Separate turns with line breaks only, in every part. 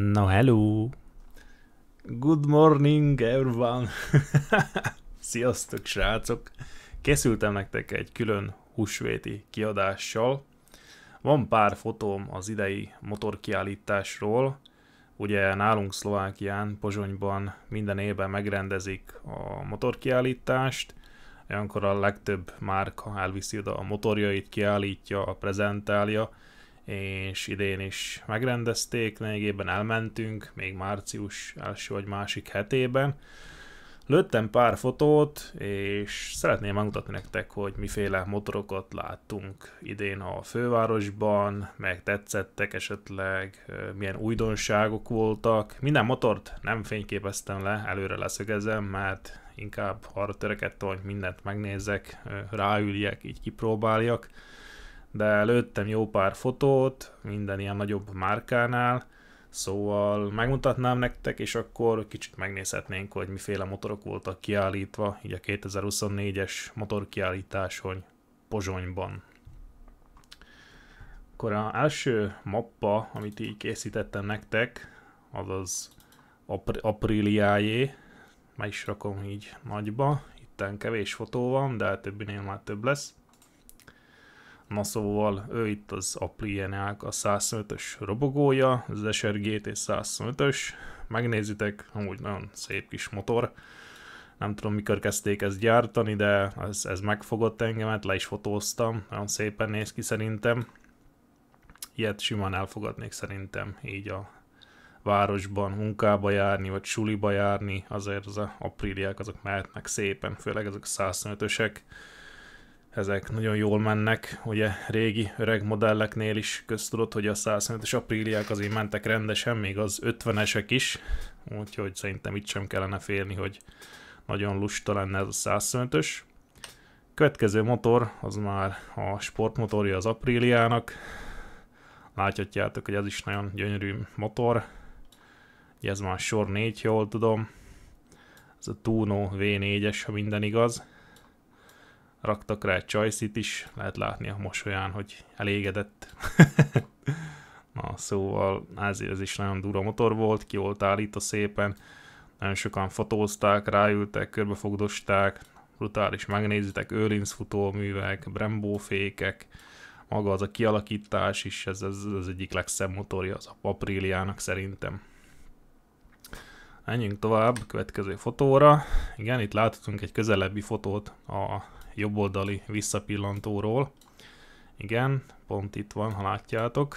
No, hello! Good morning, everyone! Sziasztok, srácok! Készültem nektek egy külön húsvéti kiadással. Van pár fotóm az idei motorkiállításról. Ugye nálunk Szlovákián, Pozsonyban minden évben megrendezik a motorkiállítást. Olyankor a legtöbb márka elviszi oda a motorjait, kiállítja, prezentálja és idén is megrendezték, lényegében elmentünk, még március első vagy másik hetében. Lőttem pár fotót, és szeretném megmutatni nektek, hogy miféle motorokat láttunk idén a fővárosban, meg tetszettek esetleg, milyen újdonságok voltak. Minden motort nem fényképeztem le, előre leszögezem, mert inkább arra törekedtem, hogy mindent megnézek, ráüljek, így kipróbáljak de lőttem jó pár fotót minden ilyen nagyobb márkánál, szóval megmutatnám nektek, és akkor kicsit megnézhetnénk, hogy miféle motorok voltak kiállítva, így a 2024-es motorkiállításon Pozsonyban. Akkor az első mappa, amit így készítettem nektek, az az apríliájé, meg is rakom így nagyba, itten kevés fotó van, de hát többinél már több lesz. Na szóval ő itt az Apliénák e a 105-ös robogója, az SR GT 105-ös. Megnézitek, amúgy nagyon szép kis motor. Nem tudom mikor kezdték ezt gyártani, de ez, ez megfogott engemet, le is fotóztam, nagyon szépen néz ki szerintem. Ilyet simán elfogadnék szerintem így a városban munkába járni, vagy suliba járni, azért az a apriliák e azok mehetnek szépen, főleg azok a 105-ösek ezek nagyon jól mennek, ugye régi öreg modelleknél is köztudott, hogy a 125-es apríliák azért mentek rendesen, még az 50-esek is, úgyhogy szerintem itt sem kellene félni, hogy nagyon lusta lenne ez a 125-ös. Következő motor, az már a sportmotorja az apríliának, láthatjátok, hogy ez is nagyon gyönyörű motor, ez már sor 4, jól tudom, ez a Tuno V4-es, ha minden igaz, raktak rá egy csajszit is, lehet látni a mosolyán, hogy elégedett. Na, szóval ez, ez is nagyon dura motor volt, ki volt állítva szépen, nagyon sokan fotózták, ráültek, körbefogdosták, brutális, megnézitek, őrinc futóművek, Brembo fékek, maga az a kialakítás is, ez, ez, ez az egyik legszebb motorja az Apriliának szerintem. Menjünk tovább, következő fotóra. Igen, itt láthatunk egy közelebbi fotót a jobboldali visszapillantóról. Igen, pont itt van, ha látjátok.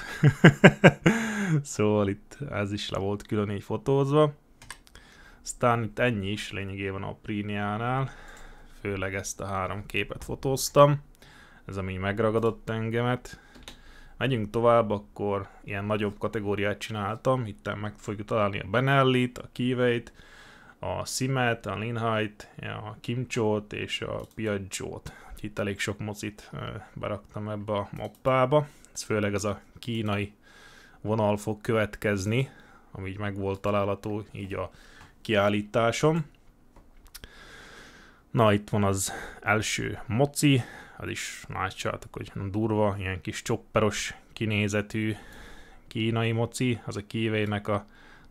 szóval itt ez is le volt külön így fotózva. Aztán itt ennyi is lényegében a Priniánál, főleg ezt a három képet fotóztam. Ez ami megragadott engemet. Megyünk tovább, akkor ilyen nagyobb kategóriát csináltam, itt meg fogjuk találni a Benellit, a Kíveit, a Simet, a Linhajt, a Kimcsót és a Piaggiót. Itt elég sok mozit beraktam ebbe a mappába. Ez főleg az a kínai vonal fog következni, ami így meg volt található így a kiállításom. Na, itt van az első moci, az is látszátok, hogy durva, ilyen kis csopperos kinézetű kínai moci, az a kívének a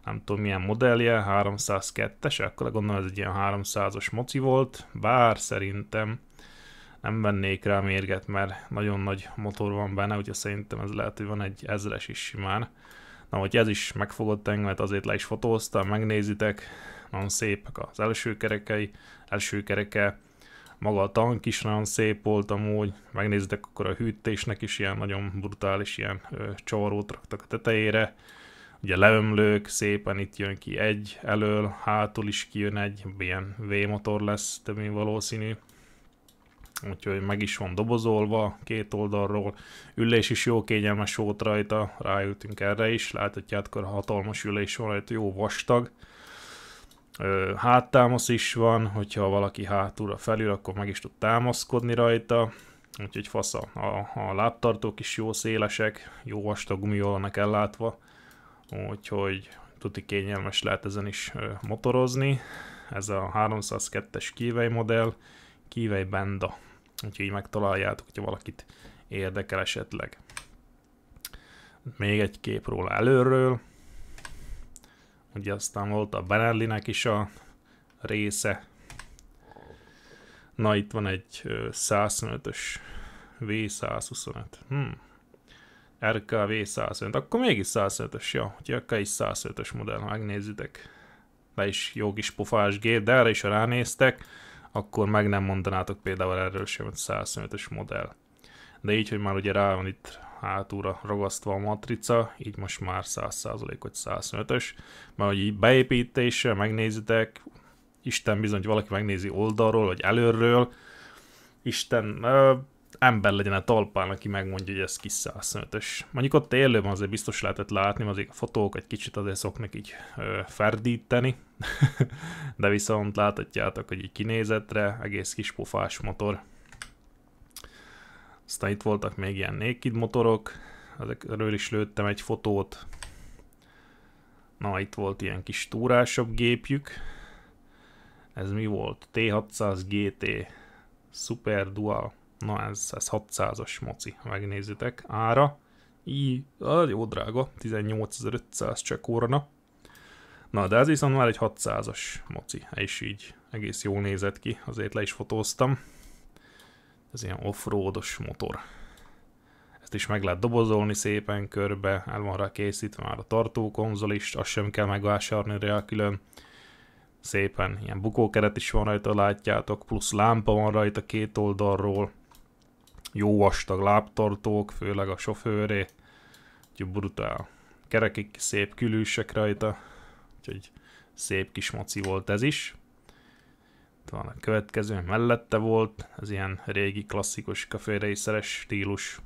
nem tudom milyen modellje, 302-es, akkor gondolom ez egy ilyen 300 os moci volt, bár szerintem nem vennék rá mérget, mert nagyon nagy motor van benne, úgyhogy szerintem ez lehet, hogy van egy ezres is simán. Na, hogy ez is megfogott engemet, hát azért le is fotóztam, megnézitek, nagyon szépek az első kerekei, első kereke, maga a tank is nagyon szép volt amúgy, megnézitek akkor a hűtésnek is ilyen nagyon brutális ilyen ö, csavarót raktak a tetejére, ugye leömlők, szépen itt jön ki egy elől, hátul is kijön egy, ilyen V-motor lesz, több mint valószínű. Úgyhogy meg is van dobozolva két oldalról, ülés is jó kényelmes volt rajta, ráültünk erre is, láthatjátok, a hatalmas ülés van rajta, jó vastag. Háttámasz is van, hogyha valaki hátulra felül, akkor meg is tud támaszkodni rajta, úgyhogy fasz a, a, a lábtartók is jó szélesek, jó vastag jól ellátva úgyhogy tuti kényelmes lehet ezen is motorozni. Ez a 302-es kívei modell, kívei benda, úgyhogy így megtaláljátok, hogyha valakit érdekel esetleg. Még egy kép róla előről. Ugye aztán volt a Benellinek is a része. Na itt van egy 105 ös V125. Hmm. RKV 105, akkor mégis 105-ös, jó. Ja. akkor is 105-ös modell, ha megnézitek. De is jó kis pofás gép, de erre is, ha ránéztek, akkor meg nem mondanátok például erről sem, hogy 105-ös modell. De így, hogy már ugye rá van itt hátúra ragasztva a matrica, így most már 100% hogy 105-ös, mert hogy így beépítése, megnézitek, Isten bizony, hogy valaki megnézi oldalról, vagy előről, Isten, ember legyen a talpán, aki megmondja, hogy ez kis 125-ös. Mondjuk ott élőben azért biztos lehetett látni, azért a fotók egy kicsit azért szoknak így ö, ferdíteni, de viszont láthatjátok, hogy így kinézetre egész kis pofás motor. Aztán itt voltak még ilyen naked motorok, ezekről is lőttem egy fotót. Na, itt volt ilyen kis túrásabb gépjük. Ez mi volt? T600 GT Super Dual Na ez, ez 600-as moci, megnézitek, ára. Így, jó drága, 18.500 csekorna. Na, de ez viszont már egy 600-as moci, és így egész jól nézett ki, azért le is fotóztam. Ez ilyen offroados motor. Ezt is meg lehet dobozolni szépen körbe, el van rá készítve már a tartókonzol is, azt sem kell megvásárni rá külön. Szépen ilyen bukókeret is van rajta, látjátok, plusz lámpa van rajta két oldalról jó vastag lábtartók, főleg a sofőré, úgyhogy brutál. Kerekik szép külülsek rajta, úgyhogy szép kis moci volt ez is. Itt van a következő, mellette volt, ez ilyen régi klasszikus kaférészeres stílus.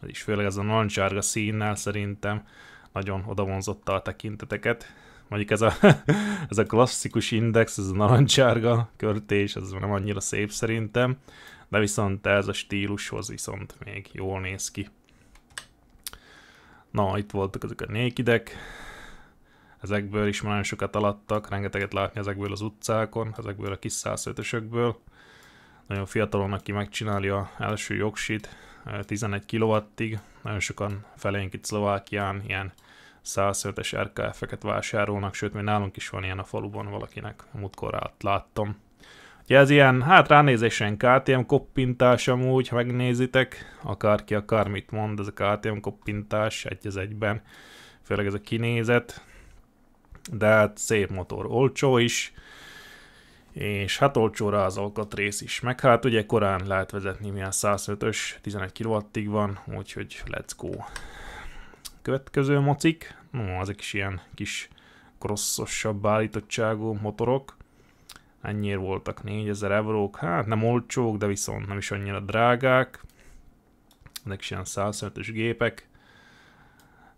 Ez is főleg ez a narancsárga színnel szerintem nagyon odavonzotta a tekinteteket. Mondjuk ez a, ez a klasszikus index, ez a narancsárga körtés, ez nem annyira szép szerintem de viszont ez a stílushoz viszont még jól néz ki. Na, itt voltak ezek a nékidek, ezekből is már nagyon sokat alattak, rengeteget látni ezekből az utcákon, ezekből a kis 105-ösökből. Nagyon fiatalon, aki megcsinálja első jogsit 11 eh, kW-ig, nagyon sokan felénk itt Szlovákián ilyen 105-es RKF-eket vásárolnak, sőt, még nálunk is van ilyen a faluban valakinek, múltkor láttam. Ugye ez ilyen, hát ránézésen KTM koppintás amúgy, ha megnézitek, akárki akár mit mond, ez a KTM koppintás egy az egyben, főleg ez a kinézet, de hát szép motor, olcsó is, és hát olcsóra az alkatrész is, meg hát ugye korán lehet vezetni, milyen 105-ös, 11 kw van, úgyhogy let's go. Következő mocik, no, ezek is ilyen kis krosszosabb állítottságú motorok, Ennyiért voltak 4000 eurók, hát nem olcsók, de viszont nem is annyira drágák. Ezek is ilyen 105-ös gépek.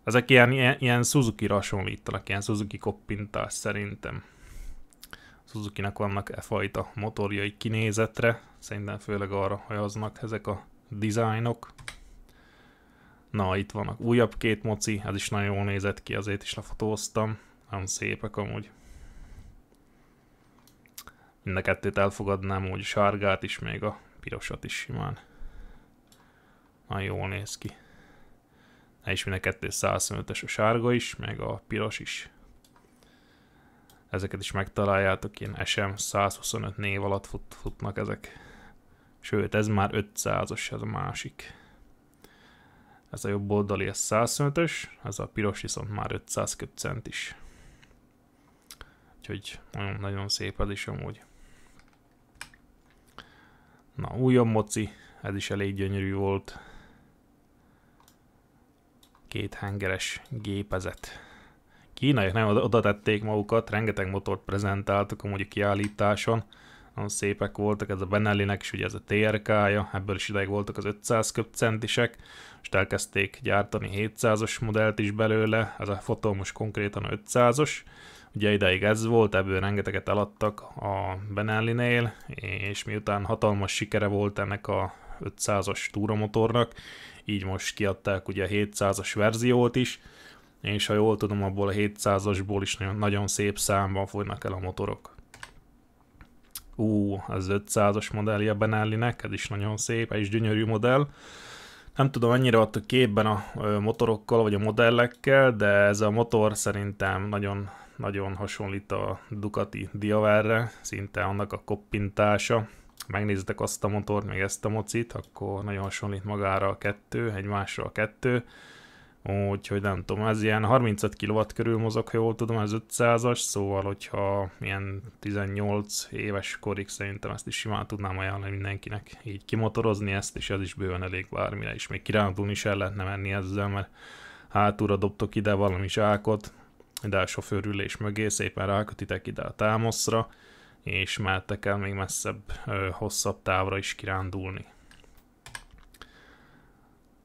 Ezek ilyen, ilyen, ilyen Suzuki-ra hasonlítanak, ilyen Suzuki koppintás szerintem. Suzuki-nak vannak e fajta motorjai kinézetre, szerintem főleg arra hajaznak ezek a dizájnok. Na, itt vannak újabb két moci, ez is nagyon jól nézett ki, azért is lefotóztam. Nagyon szépek amúgy. Mind a kettőt elfogadnám, úgy sárgát is, még a pirosat is simán. Na jól néz ki. Ne és mind a kettő 125-es a sárga is, meg a piros is. Ezeket is megtaláljátok, ilyen SM 125 név alatt fut, futnak ezek. Sőt, ez már 500-as, ez a másik. Ez a jobb oldali, ez 125-ös, ez a piros viszont már 500 köpcent is. Úgyhogy nagyon-nagyon szép ez is amúgy. Na, újabb moci, ez is elég gyönyörű volt. Két hengeres gépezet. Kínaiak nem oda tették magukat, rengeteg motort prezentáltak amúgy a kiállításon. Nagyon szépek voltak, ez a Benellinek is ugye ez a TRK-ja, ebből is ideig voltak az 500 köpcentisek, most elkezdték gyártani 700 os modellt is belőle, ez a fotó most konkrétan 500-os. Ugye ideig ez volt, ebből rengeteget eladtak a Benellinél, és miután hatalmas sikere volt ennek a 500-as túramotornak, így most kiadták ugye a 700-as verziót is, és ha jól tudom, abból a 700-asból is nagyon, nagyon szép számban folynak el a motorok. Ú, az 500-as modellje Benellinek, ez is nagyon szép, ez is gyönyörű modell. Nem tudom, annyira ott a képben a motorokkal vagy a modellekkel, de ez a motor szerintem nagyon nagyon hasonlít a Ducati Diavelre, szinte annak a koppintása. Megnézzetek azt a motort, meg ezt a mocit, akkor nagyon hasonlít magára a kettő, egymásra a kettő. Úgyhogy nem tudom, ez ilyen 35 kW körül mozog, ha jól tudom, ez 500-as, szóval hogyha ilyen 18 éves korig szerintem ezt is simán tudnám ajánlani mindenkinek így kimotorozni ezt, és ez is bőven elég bármire, és még kirándulni is el lehetne menni ezzel, mert hátúra dobtok ide valami zsákot, ide a sofőrülés mögé, szépen rákötitek ide a támaszra, és mehettek el még messzebb, hosszabb távra is kirándulni.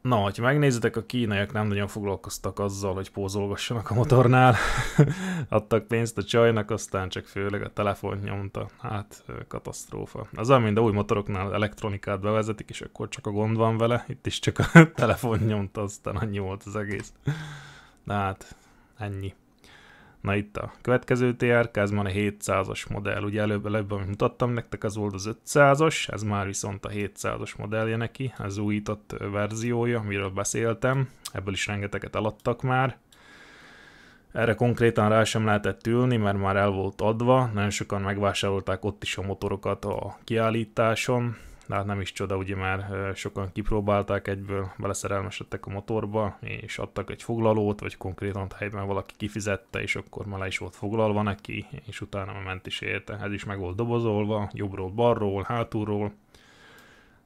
Na, ha megnézitek, a kínaiak nem nagyon foglalkoztak azzal, hogy pózolgassanak a motornál. Adtak pénzt a csajnak, aztán csak főleg a telefon nyomta. Hát, katasztrófa. Az olyan, mint a új motoroknál elektronikát bevezetik, és akkor csak a gond van vele. Itt is csak a telefon nyomta, aztán annyi volt az egész. De hát, ennyi. Na itt a következő TRK, ez már a 700-as modell, ugye előbb, előbb amit mutattam nektek, az volt az 500-as, ez már viszont a 700-as modellje neki, az újított verziója, amiről beszéltem, ebből is rengeteget eladtak már. Erre konkrétan rá sem lehetett ülni, mert már el volt adva, nagyon sokan megvásárolták ott is a motorokat a kiállításon, de hát nem is csoda, ugye már sokan kipróbálták egyből, beleszerelmesedtek a motorba, és adtak egy foglalót, vagy konkrétan helyben valaki kifizette, és akkor már le is volt foglalva neki, és utána ment is érte. Ez is meg volt dobozolva, jobbról, balról, hátulról.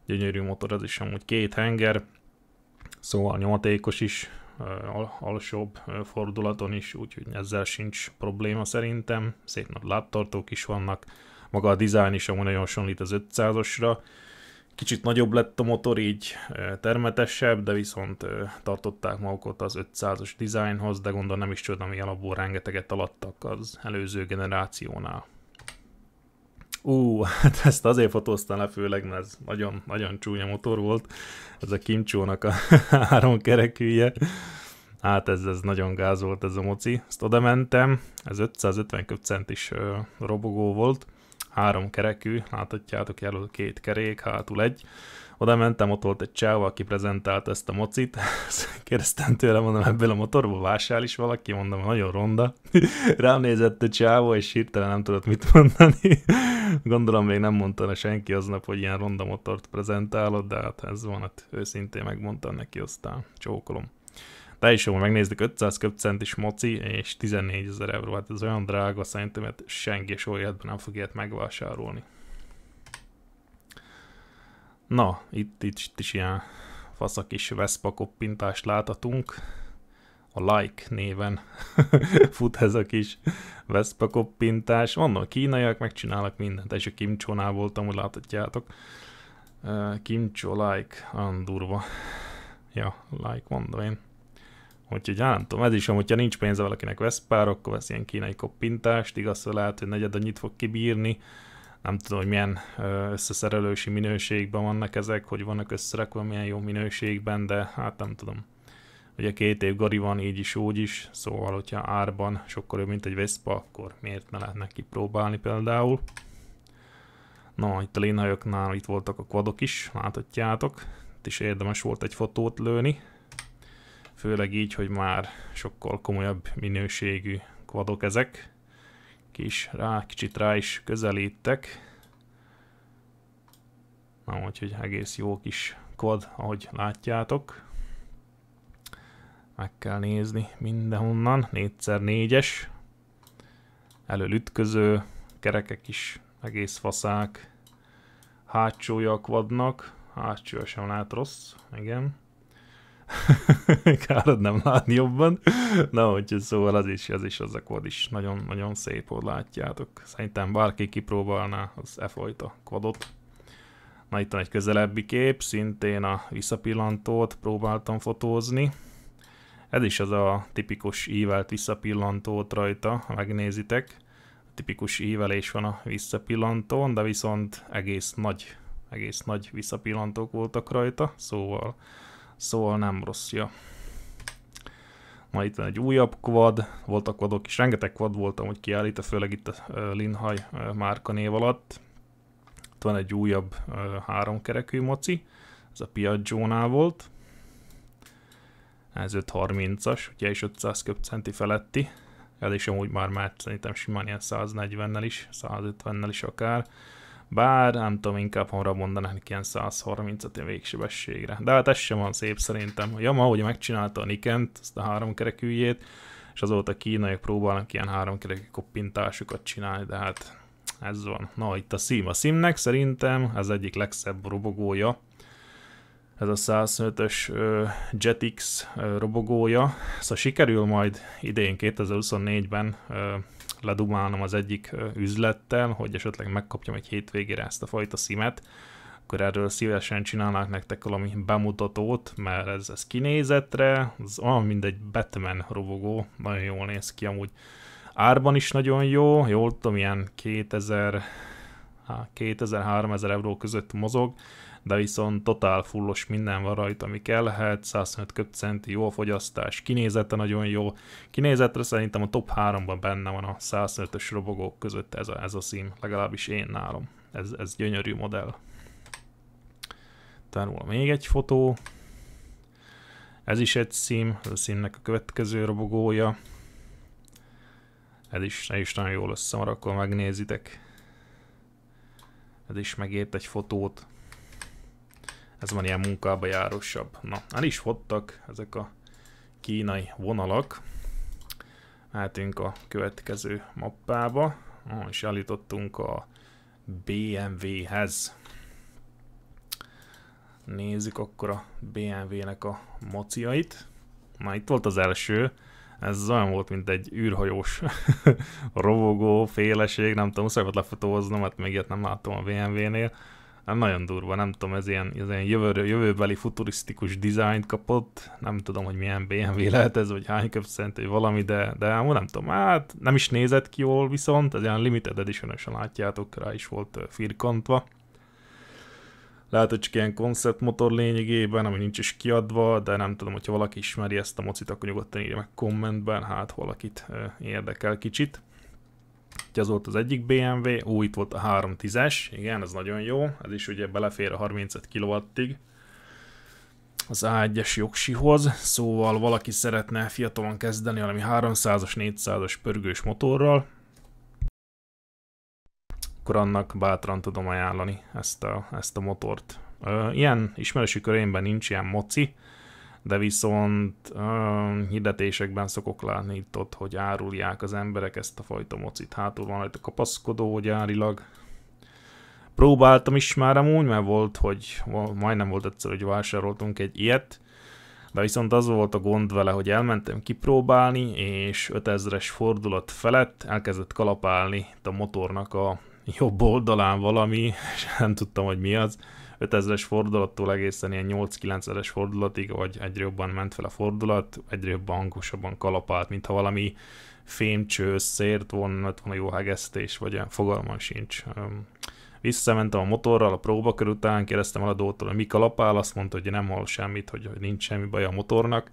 Gyönyörű motor, ez is amúgy két henger, szóval nyomatékos is, al- alsóbb fordulaton is, úgyhogy ezzel sincs probléma szerintem. Szép nagy láptartók is vannak, maga a dizájn is amúgy nagyon hasonlít az 500-osra, Kicsit nagyobb lett a motor, így termetesebb, de viszont tartották magukat az 500-as dizájnhoz, de gondolom nem is csoda, mi alapból rengeteget alattak az előző generációnál. Ú, uh, hát ezt azért fotóztam le főleg, mert ez nagyon, nagyon csúnya motor volt, ez a Kimcsónak a három kerekűje. Hát ez, ez nagyon gáz volt ez a moci. Ezt oda mentem, ez 550 centis is robogó volt, három kerekű, láthatjátok jelöl két kerék, hátul egy. Oda mentem, ott volt egy csáv, aki prezentált ezt a mocit, kérdeztem tőle, mondom, ebből a motorból vásárol is valaki, mondom, nagyon ronda. Rám nézett a csávó, és hirtelen nem tudott mit mondani. Gondolom még nem mondta senki aznap, hogy ilyen ronda motort prezentálod, de hát ez van, hát őszintén megmondtam neki, aztán csókolom de is jól megnézzük, 500 köpcent is moci, és 14 ezer euró, hát ez olyan drága, szerintem mert senki soha életben nem fog ilyet megvásárolni. Na, itt, itt, itt is ilyen fasz a kis Vespa koppintást láthatunk. A Like néven fut ez a kis Vespa koppintás. Vannak kínaiak, megcsinálnak mindent, és a Kimcsónál voltam, hogy láthatjátok. Uh, Kimcsó Like, olyan durva. Ja, Like mondom én. Úgyhogy hát nem tudom, ez is, hogyha nincs pénze valakinek pár, akkor vesz ilyen kínai koppintást, igaz, hogy lehet, hogy negyed annyit fog kibírni, nem tudom, hogy milyen összeszerelősi minőségben vannak ezek, hogy vannak összerakva milyen jó minőségben, de hát nem tudom. Ugye két év gari van így is, úgy is, szóval hogyha árban sokkal jobb, mint egy Vespa, akkor miért ne lehetne kipróbálni például. Na, itt a lénhajóknál itt voltak a kvadok is, láthatjátok. Itt is érdemes volt egy fotót lőni, főleg így, hogy már sokkal komolyabb minőségű kvadok ezek. Kis rá, kicsit rá is közelítek. Na, úgyhogy egész jó kis kvad, ahogy látjátok. Meg kell nézni mindenhonnan, 4x4-es. Előlütköző, kerekek is egész faszák. Hátsója a kvadnak, hátsója sem lát rossz, igen. Károd nem látni jobban. Na, hogy szóval az is, az is, az akkord is nagyon-nagyon szép, hogy látjátok. Szerintem bárki kipróbálná az e fajta kodot. Na, itt van egy közelebbi kép, szintén a visszapillantót próbáltam fotózni. Ez is az a tipikus ívelt visszapillantót rajta, megnézitek. A tipikus ívelés van a visszapillantón, de viszont egész nagy, egész nagy visszapillantók voltak rajta, szóval szóval nem rossz, ja. Ma itt van egy újabb quad, voltak quadok is, rengeteg quad voltam, hogy kiállít, főleg itt a Linhaj márka név alatt. Itt van egy újabb háromkerekű moci, ez a piaggio volt. Ez 530-as, ugye is 500 köbcenti feletti. Ez is amúgy már mehet, szerintem simán ilyen 140-nel is, 150-nel is akár. Bár nem tudom, inkább honra mondanának ilyen 130-at végsebességre. De hát ez sem van szép szerintem. A ma ugye megcsinálta a Nikent, ezt a háromkerekűjét, és azóta kínaiak próbálnak ilyen háromkerekű koppintásokat csinálni, de hát ez van. Na, itt a Sim. A Simnek szerintem ez egyik legszebb robogója, ez a 105-ös Jetix robogója. Szóval sikerül majd idén 2024-ben ledumálnom az egyik üzlettel, hogy esetleg megkapjam egy hétvégére ezt a fajta szimet, akkor erről szívesen csinálnák nektek valami bemutatót, mert ez, ez kinézetre, az olyan, mint egy Batman robogó, nagyon jól néz ki amúgy. Árban is nagyon jó, jól tudom, ilyen 2000 2000-3000 euró között mozog, de viszont totál fullos minden van rajta, ami kell lehet, 105 köpcenti, jó a fogyasztás, kinézete nagyon jó. Kinézetre szerintem a top 3-ban benne van a 105-ös robogók között ez a, ez a szín, legalábbis én nálom, Ez, ez gyönyörű modell. Tehát még egy fotó. Ez is egy szín, ez a színnek a következő robogója. Ez is, ez is nagyon jól összemarad, akkor megnézitek. Ez is megért egy fotót ez van ilyen munkába járosabb. Na, el hát is hottak ezek a kínai vonalak. Átünk a következő mappába, ah, és állítottunk a BMW-hez. Nézzük akkor a BMW-nek a mociait. Na, itt volt az első. Ez olyan volt, mint egy űrhajós robogó, féleség, nem tudom, szabad lefotóznom, mert még ilyet nem láttam a BMW-nél nem nagyon durva, nem tudom, ez ilyen, ez ilyen jövő, jövőbeli futurisztikus design kapott, nem tudom, hogy milyen BMW lehet ez, vagy hány köpszent, vagy valami, de, de nem tudom, hát nem is nézett ki jól viszont, ez ilyen limited edition látjátok, rá is volt firkantva. Lehet, hogy csak ilyen konceptmotor lényegében, ami nincs is kiadva, de nem tudom, hogyha valaki ismeri ezt a mocit, akkor nyugodtan írja meg kommentben, hát valakit érdekel kicsit. Ugye az volt az egyik BMW, ó, itt volt a 310-es, igen, ez nagyon jó, ez is ugye belefér a 35 kW-ig az A1-es jogsihoz, szóval valaki szeretne fiatalon kezdeni valami 300-as, 400-as pörgős motorral, akkor annak bátran tudom ajánlani ezt a, ezt a motort. Ilyen ismerősi körémben nincs ilyen moci, de viszont um, hirdetésekben szokok látni itt ott, hogy árulják az emberek ezt a fajta mocit. Hátul van rajta kapaszkodó gyárilag. Próbáltam is már amúgy, mert volt, hogy majdnem volt egyszer, hogy vásároltunk egy ilyet, de viszont az volt a gond vele, hogy elmentem kipróbálni, és 5000-es fordulat felett elkezdett kalapálni itt a motornak a jobb oldalán valami, és nem tudtam, hogy mi az 5000-es fordulattól egészen ilyen 8-9000-es fordulatig, vagy egyre jobban ment fel a fordulat, egyre jobban hangosabban kalapált, mintha valami fémcső szért volna, mert van a jó hegesztés, vagy ilyen fogalmam sincs. Visszamentem a motorral a próba kör után, kérdeztem dótól, hogy mi kalapál, azt mondta, hogy nem hall semmit, hogy, nincs semmi baj a motornak.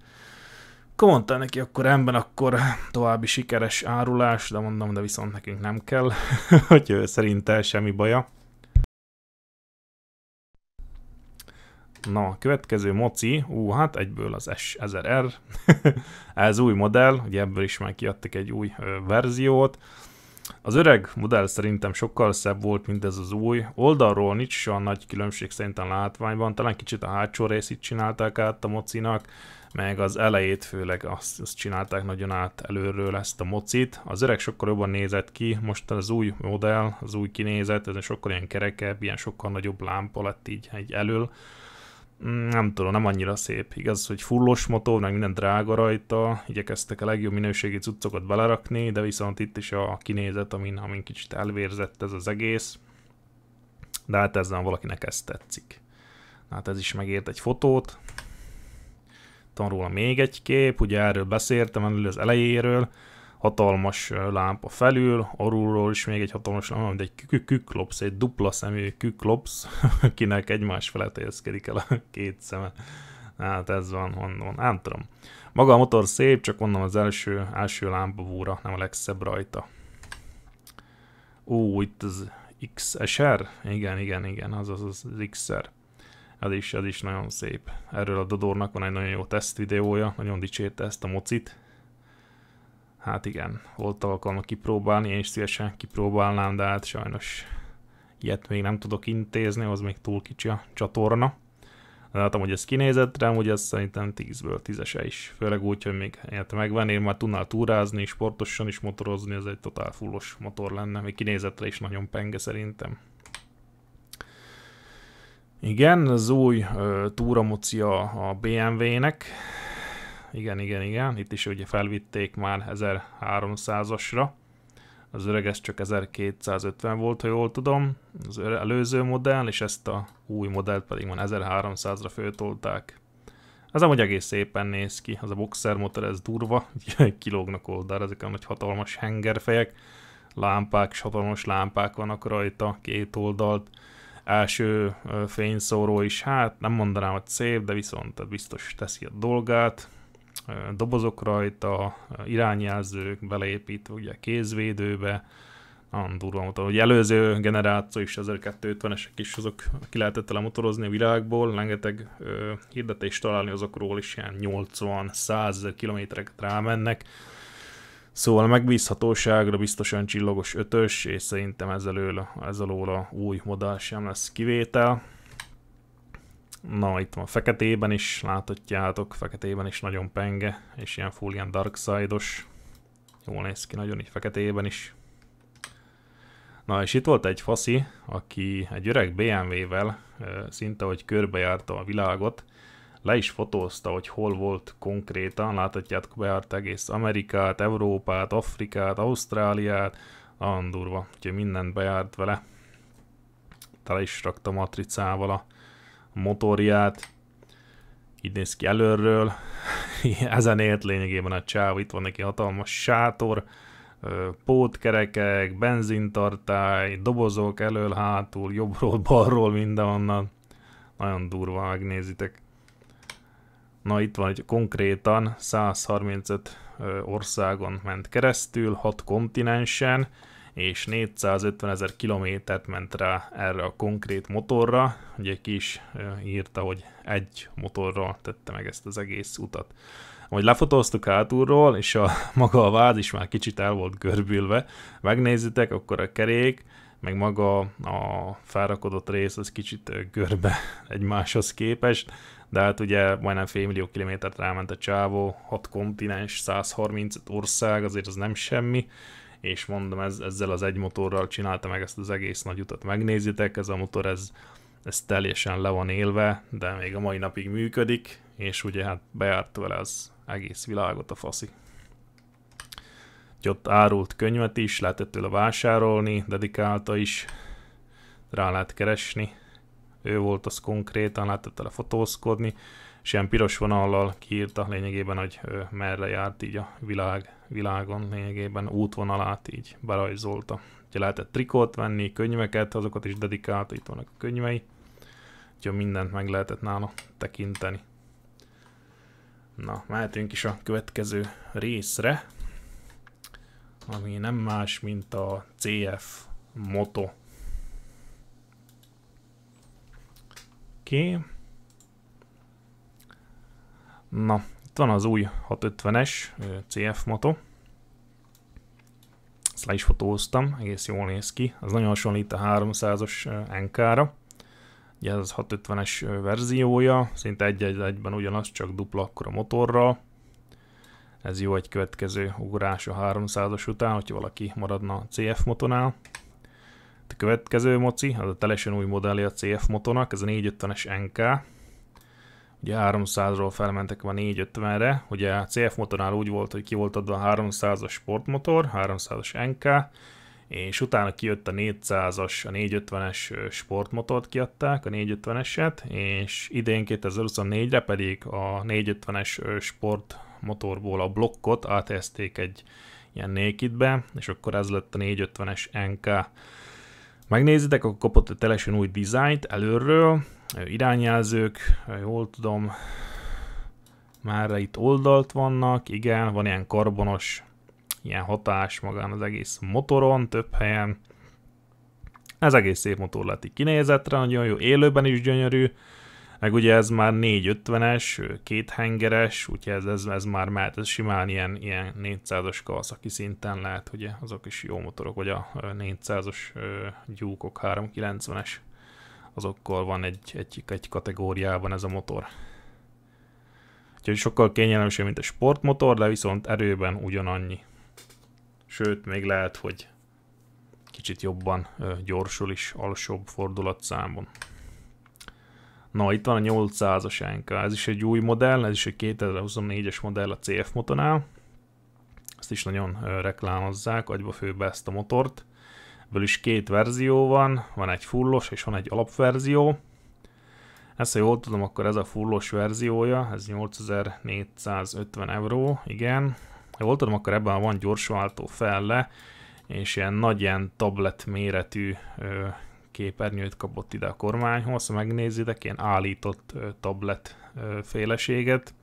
Akkor neki, akkor ember, akkor további sikeres árulás, de mondom, de viszont nekünk nem kell, hogy szerintem semmi baja. Na, következő moci, ú, hát egyből az S1000R, ez új modell, ugye ebből is már kiadtak egy új ö, verziót. Az öreg modell szerintem sokkal szebb volt, mint ez az új. Oldalról nincs olyan nagy különbség szerintem látványban, talán kicsit a hátsó részét csinálták át a mocinak, meg az elejét főleg azt, azt csinálták nagyon át előről ezt a mocit. Az öreg sokkal jobban nézett ki, most az új modell, az új kinézet, ez sokkal ilyen kerekebb, ilyen sokkal nagyobb lámpa lett így egy elől Mm, nem tudom, nem annyira szép. Igaz, hogy fullos motor, meg minden drága rajta, igyekeztek a legjobb minőségi cuccokat belerakni, de viszont itt is a kinézet, amin, amin kicsit elvérzett ez az egész. De hát ezzel valakinek ez tetszik. Hát ez is megért egy fotót. Van róla még egy kép, ugye erről beszéltem az elejéről, hatalmas lámpa felül, arulról is még egy hatalmas lámpa, mint egy küklopsz, egy dupla szemű küklopsz, akinek egymás felett helyezkedik el a két szeme. Hát ez van, mondom, nem tudom. Maga a motor szép, csak mondom az első, első búra, nem a legszebb rajta. Ó, itt az XSR? Igen, igen, igen, az az, az XR. Ez is, ez is nagyon szép. Erről a Dodornak van egy nagyon jó teszt videója, nagyon dicsérte ezt a mocit, hát igen, volt alkalma kipróbálni, én is szívesen kipróbálnám, de hát sajnos ilyet még nem tudok intézni, az még túl kicsi a csatorna. De látom, hogy ez kinézett rám, hogy ez szerintem 10-ből 10 -e is. Főleg úgy, hogy még ilyet megvenném, már tudnál túrázni, sportosan is motorozni, ez egy totál fullos motor lenne. Még kinézetre is nagyon penge szerintem. Igen, az új uh, túramocia a BMW-nek igen, igen, igen. Itt is ugye felvitték már 1300-asra. Az öreg ez csak 1250 volt, ha jól tudom, az előző modell, és ezt a új modellt pedig van 1300-ra főtolták. Ez amúgy egész szépen néz ki, az a boxer motor, ez durva, kilógnak oldalra ezek a nagy hatalmas hengerfejek, lámpák, és hatalmas lámpák vannak rajta, két oldalt, első fényszóró is, hát nem mondanám, hogy szép, de viszont hát biztos teszi a dolgát, dobozok rajta, irányjelzők beleépítve, ugye kézvédőbe, nagyon durva motor. hogy előző generáció is 1250-esek is, azok ki lehetett motorozni a világból, rengeteg ö, hirdetést találni azokról is, ilyen 80-100 ezer kilométereket rámennek. Szóval megbízhatóságra biztosan csillagos ötös, és szerintem ez, ez alól a új modell sem lesz kivétel. Na, itt van feketében is, láthatjátok, feketében is nagyon penge, és ilyen full ilyen side os Jól néz ki nagyon így feketében is. Na, és itt volt egy faszi, aki egy öreg BMW-vel szinte, hogy körbejárta a világot, le is fotózta, hogy hol volt konkrétan, láthatjátok, bejárt egész Amerikát, Európát, Afrikát, Ausztráliát, andurva, úgyhogy mindent bejárt vele. Tele is rakta matricával a motorját, így néz ki előről, ezen élt lényegében a csáv, itt van neki hatalmas sátor, pótkerekek, benzintartály, dobozok elől, hátul, jobbról, balról, mindenhonnan. Nagyon durva, megnézitek. Na itt van, hogy konkrétan 135 országon ment keresztül, 6 kontinensen, és 450 ezer kilométert ment rá erre a konkrét motorra, ugye ki is írta, hogy egy motorral tette meg ezt az egész utat. Ahogy lefotóztuk hátulról, és a maga a vád is már kicsit el volt görbülve, megnézitek, akkor a kerék, meg maga a felrakodott rész az kicsit görbe egymáshoz képest, de hát ugye majdnem millió kilométert ráment a csávó, 6 kontinens, 130 ország, azért az nem semmi, és mondom, ez, ezzel az egy motorral csinálta meg ezt az egész nagy utat. Megnézitek, ez a motor, ez, ez teljesen le van élve, de még a mai napig működik, és ugye hát bejárt vele az egész világot a faszi. ott árult könyvet is, lehetett tőle vásárolni, dedikálta is, rá lehet keresni. Ő volt az konkrétan, lehetett tele fotózkodni és ilyen piros vonallal kiírta lényegében, hogy merre járt így a világ, világon lényegében, útvonalát így berajzolta. Ugye lehetett trikót venni, könyveket, azokat is dedikált itt vannak a könyvei, úgyhogy mindent meg lehetett nála tekinteni. Na, mehetünk is a következő részre, ami nem más, mint a CF Moto. Oké. Okay. Na, itt van az új 650-es CF moto. Ezt le is fotóztam, egész jól néz ki. Az nagyon hasonlít a 300-as NK-ra. Ugye ez az 650-es verziója, szinte egy-egyben ugyanaz, csak dupla akkor a motorral. Ez jó egy következő ugrás a 300-as után, hogyha valaki maradna a CF motonál. A következő moci, az a teljesen új modellje a CF motonak, ez a 450-es NK ugye 300-ról felmentek a 450-re, ugye a CF motornál úgy volt, hogy ki volt adva a 300-as sportmotor, 300-as NK, és utána kijött a 400-as, a 450-es sportmotort kiadták, a 450-eset, és idén 2024-re pedig a 450-es sportmotorból a blokkot átezték egy ilyen nékitbe, és akkor ez lett a 450-es NK. Megnézitek, akkor kapott egy teljesen új dizájnt előről, irányjelzők, jól tudom, már itt oldalt vannak, igen, van ilyen karbonos ilyen hatás magán az egész motoron, több helyen. Ez egész szép motor lett így kinézetre, nagyon jó, élőben is gyönyörű, meg ugye ez már 450-es, kéthengeres, úgyhogy ez, ez, ez már mehet, ez simán ilyen, ilyen 400-as kalszaki szinten lehet, ugye azok is jó motorok, vagy a 400-as gyúkok 390-es azokkal van egy, egy, egy kategóriában ez a motor. Úgyhogy sokkal kényelmesebb, mint a sportmotor, de viszont erőben ugyanannyi. Sőt, még lehet, hogy kicsit jobban gyorsul is alsóbb fordulatszámon. Na, itt van a 800-as NK, ez is egy új modell, ez is egy 2024-es modell a CF motonál. Ezt is nagyon reklámozzák, agyba főbe ezt a motort ebből is két verzió van, van egy fullos és van egy alapverzió. Ezt, ha jól tudom, akkor ez a fullos verziója, ez 8450 euró, igen. Ha jól tudom, akkor ebben van gyorsváltó felle, és ilyen nagy ilyen tablet méretű ö, képernyőt kapott ide a kormányhoz, ha megnézitek, ilyen állított ö, tablet ö, féleséget.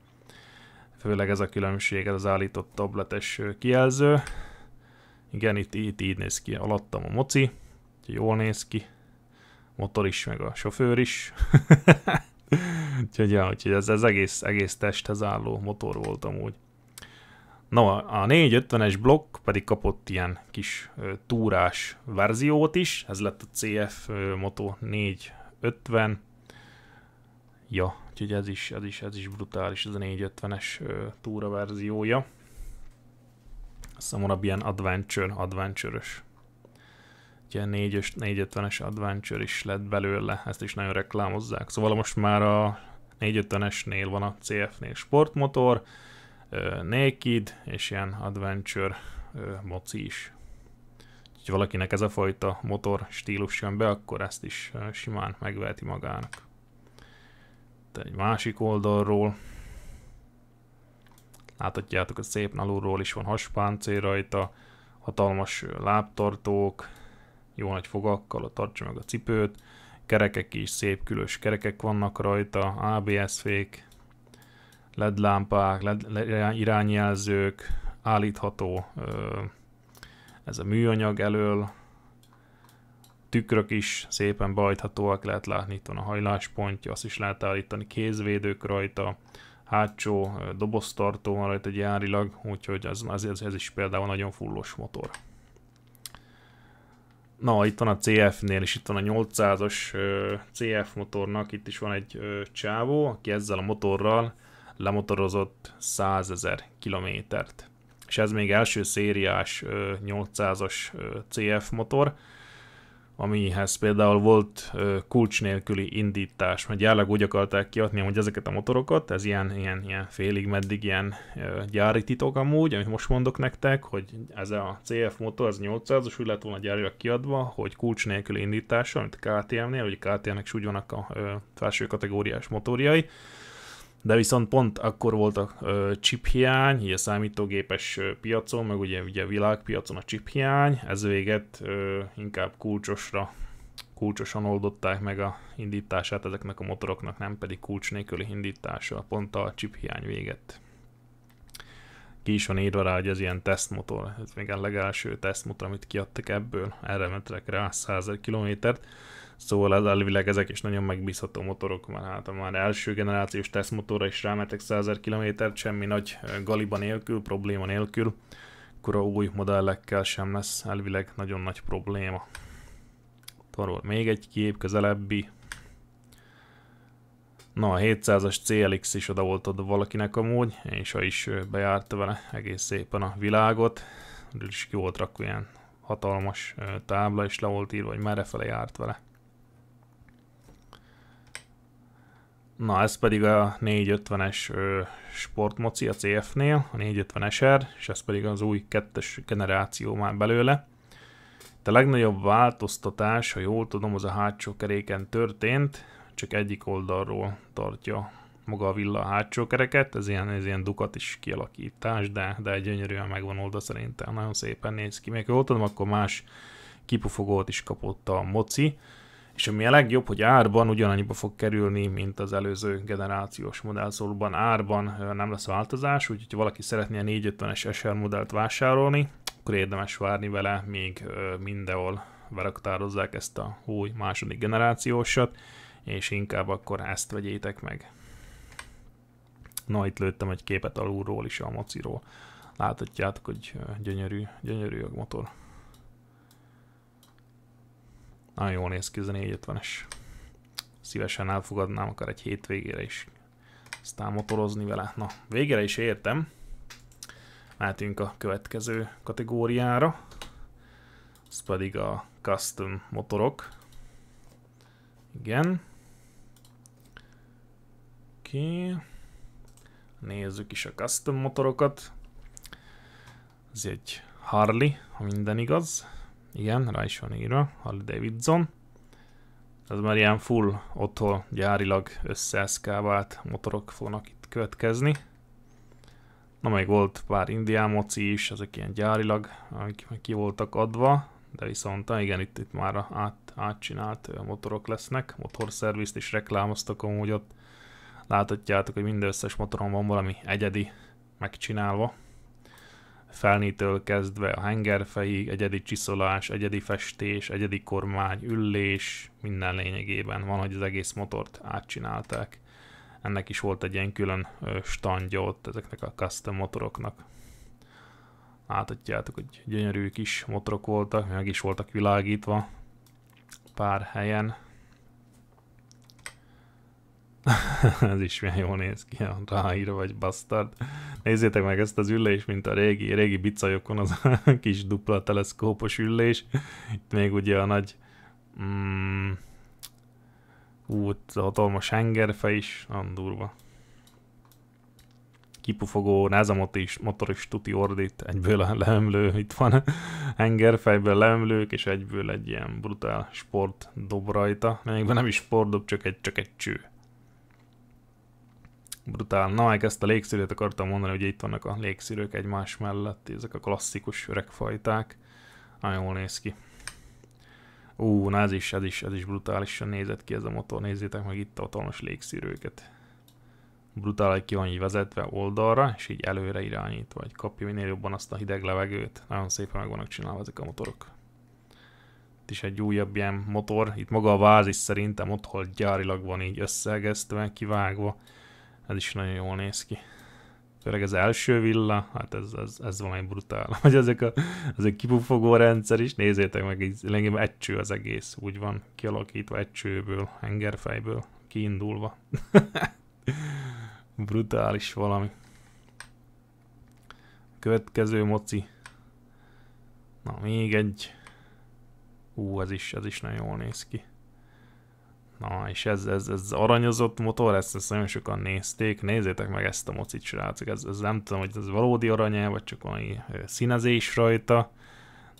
Főleg ez a különbség, ez az állított tabletes ö, kijelző. Igen, itt, itt így néz ki alattam a moci, jól néz ki. Motor is, meg a sofőr is. úgyhogy, ja, úgyhogy ez, ez egész, egész testhez álló motor volt amúgy. Na a 450-es blokk pedig kapott ilyen kis ö, túrás verziót is, ez lett a CF ö, Moto 450. Ja, úgyhogy ez is, ez is, ez is brutális, ez a 450-es túra verziója. Azt mondom, ilyen adventure, adventure-ös. Ugye 4-es, 450-es adventure is lett belőle, ezt is nagyon reklámozzák. Szóval most már a 450-esnél van a CF-nél sportmotor, Naked és ilyen adventure moci is. Úgyhogy valakinek ez a fajta motor stílus jön be, akkor ezt is simán megveheti magának. De egy másik oldalról Láthatjátok, a szép alulról is van haspáncél rajta, hatalmas lábtartók, jó nagy fogakkal, a tartsa meg a cipőt, kerekek is, szép külös kerekek vannak rajta, ABS fék, LED lámpák, LED irányjelzők, állítható ez a műanyag elől, tükrök is szépen bajthatóak, lehet látni itt van a hajláspontja, azt is lehet állítani, kézvédők rajta, hátsó doboztartó van rajta gyárilag, úgyhogy ez, ez, ez is például nagyon fullos motor. Na, itt van a CF-nél, és itt van a 800-as CF motornak, itt is van egy csávó, aki ezzel a motorral lemotorozott 100 ezer kilométert. És ez még első szériás 800-as CF motor, amihez például volt kulcs nélküli indítás, mert gyárlag úgy akarták kiadni, hogy ezeket a motorokat, ez ilyen, ilyen, ilyen félig meddig ilyen gyári titok amúgy, amit most mondok nektek, hogy ez a CF motor, ez 800-as, úgy lett volna gyárilag kiadva, hogy kulcs nélküli indítása, amit a KTM-nél, ugye KTM-nek is úgy vannak a felső kategóriás motorjai, de viszont pont akkor volt a ö, chip hiány, a számítógépes piacon, meg ugye, ugye a világpiacon a chip hiány, ez véget ö, inkább kulcsosra, kulcsosan oldották meg a indítását ezeknek a motoroknak, nem pedig kulcs nélküli indítása. pont a chip hiány véget. Ki is van írva rá, hogy ez ilyen tesztmotor, ez még a legelső tesztmotor, amit kiadtak ebből, erre mentek rá 100 km-t. Szóval elvileg ezek is nagyon megbízható motorok, már hát a már első generációs tesztmotorra is rámetek 100 000 km, semmi nagy galiba nélkül, probléma nélkül, akkor a új modellekkel sem lesz elvileg nagyon nagy probléma. Arról még egy kép, közelebbi. Na, a 700-as CLX is oda volt oda valakinek amúgy, és ha is bejárta vele egész szépen a világot. is ki volt rakva ilyen hatalmas tábla, és le volt írva, hogy merre fele járt vele. Na, ez pedig a 450-es sportmoci a CF-nél, a 450-eser, és ez pedig az új kettes generáció már belőle. Itt a legnagyobb változtatás, ha jól tudom, az a hátsó keréken történt, csak egyik oldalról tartja maga a villa a hátsó kereket, ez ilyen, ez ilyen dukat is kialakítás, de, de gyönyörűen megvan oldal szerintem, nagyon szépen néz ki. Még jól tudom, akkor más kipufogót is kapott a moci, és ami a legjobb, hogy árban ugyanannyiba fog kerülni, mint az előző generációs modell, szóval árban nem lesz változás, úgyhogy ha valaki szeretné a 450-es SR modellt vásárolni, akkor érdemes várni vele, még mindenhol veraktározzák ezt a új második generációsat, és inkább akkor ezt vegyétek meg. Na, itt lőttem egy képet alulról is a mociról. Láthatjátok, hogy gyönyörű, gyönyörű a motor. Nagyon jól néz ki ez a 450-es. Szívesen elfogadnám akár egy hétvégére is. Aztán motorozni vele. Na, végére is értem. Mehetünk a következő kategóriára. Ez pedig a custom motorok. Igen. Oké. Nézzük is a custom motorokat. Ez egy Harley, ha minden igaz igen, rá is van írva, Harley Davidson. Ez már ilyen full otthon gyárilag összeeszkávált motorok fognak itt következni. Na meg volt pár indián moci is, ezek ilyen gyárilag, amik ki voltak adva, de viszont igen, itt, itt már át, átcsinált motorok lesznek, motorszervizt is reklámoztak amúgy ott. Láthatjátok, hogy mindössze motoron van valami egyedi megcsinálva felnitől kezdve a hengerfejig, egyedi csiszolás, egyedi festés, egyedi kormány, üllés, minden lényegében van, hogy az egész motort átcsinálták. Ennek is volt egy ilyen külön standja ott ezeknek a custom motoroknak. Láthatjátok, hogy gyönyörű kis motorok voltak, meg is voltak világítva pár helyen. Ez is milyen jól néz ki, a ráír vagy bastard. Nézzétek meg ezt az ülés, mint a régi, régi bicajokon az a kis dupla teleszkópos ülés. Itt még ugye a nagy mm, út, hatalmas hengerfe is, andurva. durva. Kipufogó názamot is, motoros tuti ordít, egyből a leemlő, itt van hengerfejből leemlők, és egyből egy ilyen brutál sport dob rajta. Még nem is sport dob, csak egy, csak egy cső. Brutál. Na, meg ezt a légszűrőt akartam mondani, hogy itt vannak a légszűrők egymás mellett, ezek a klasszikus öregfajták. Nagyon jól néz ki. Ú, na ez is, ez is, ez is brutálisan nézett ki ez a motor. Nézzétek meg itt a hatalmas légszűrőket. Brutál, hogy ki van így vezetve oldalra, és így előre irányítva, hogy kapja minél jobban azt a hideg levegőt. Nagyon szépen meg vannak csinálva ezek a motorok. Itt is egy újabb ilyen motor. Itt maga a váz is szerintem otthon gyárilag van így összeegeztve, kivágva. Ez is nagyon jól néz ki. Főleg az első villa, hát ez, ez, ez valami brutál. Vagy ezek a, az egy kipufogó rendszer is, nézzétek meg, így, lényegében egy cső az egész, úgy van kialakítva egy csőből, hengerfejből, kiindulva. Brutális valami. Következő moci. Na, még egy. Ú, ez is, ez is nagyon jól néz ki. Na, és ez, ez, ez aranyozott motor, ezt, ezt nagyon sokan nézték, nézzétek meg ezt a mocit, srácok, ez, ez nem tudom, hogy ez valódi aranya, vagy csak valami színezés rajta,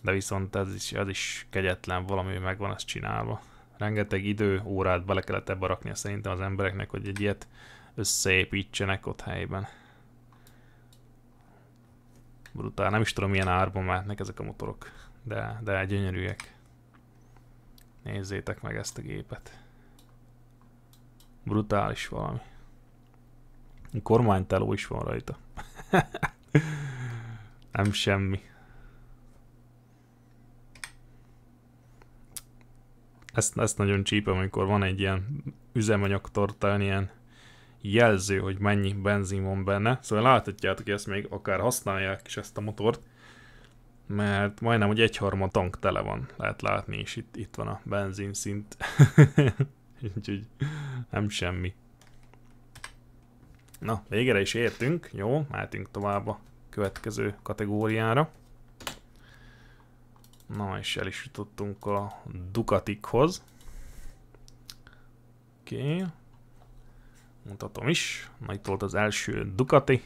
de viszont ez is, ez is kegyetlen, valami meg van ezt csinálva. Rengeteg idő, órát bele kellett ebbe rakni szerintem az embereknek, hogy egy ilyet összeépítsenek ott helyben. Brutál, nem is tudom milyen árban mehetnek ezek a motorok, de, de gyönyörűek. Nézzétek meg ezt a gépet. Brutális valami. Kormányteló is van rajta. Nem semmi. Ezt, ezt nagyon csípem, amikor van egy ilyen üzemanyagtartán ilyen jelző, hogy mennyi benzin van benne. Szóval láthatjátok, hogy ezt még akár használják is ezt a motort, mert majdnem, hogy egyharmad tank tele van, lehet látni, és itt, itt van a benzinszint. Úgyhogy nem semmi. Na, végre is értünk. Jó, mehetünk tovább a következő kategóriára. Na, és el is jutottunk a Ducatikhoz. Oké. Okay. Mutatom is. Na, itt volt az első Ducati.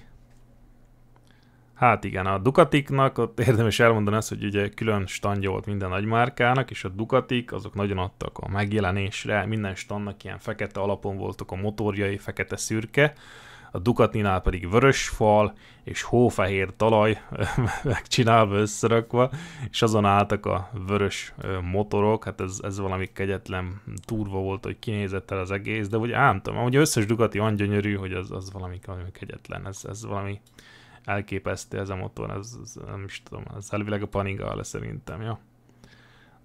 Hát igen, a Ducatiknak ott érdemes elmondani azt, hogy ugye külön standja volt minden nagymárkának, és a Ducatik azok nagyon adtak a megjelenésre, minden standnak ilyen fekete alapon voltak a motorjai, fekete-szürke, a Ducatinál pedig vörös fal és hófehér talaj megcsinálva összerakva, és azon álltak a vörös motorok, hát ez, ez valami kegyetlen turva volt, hogy kinézett el az egész, de ugye ám tudom, ugye összes Ducati olyan gyönyörű, hogy az, az valami, valami kegyetlen, ez, ez valami elképesztő ez a motor, ez, ez nem is tudom, ez elvileg a Panigale szerintem, ja.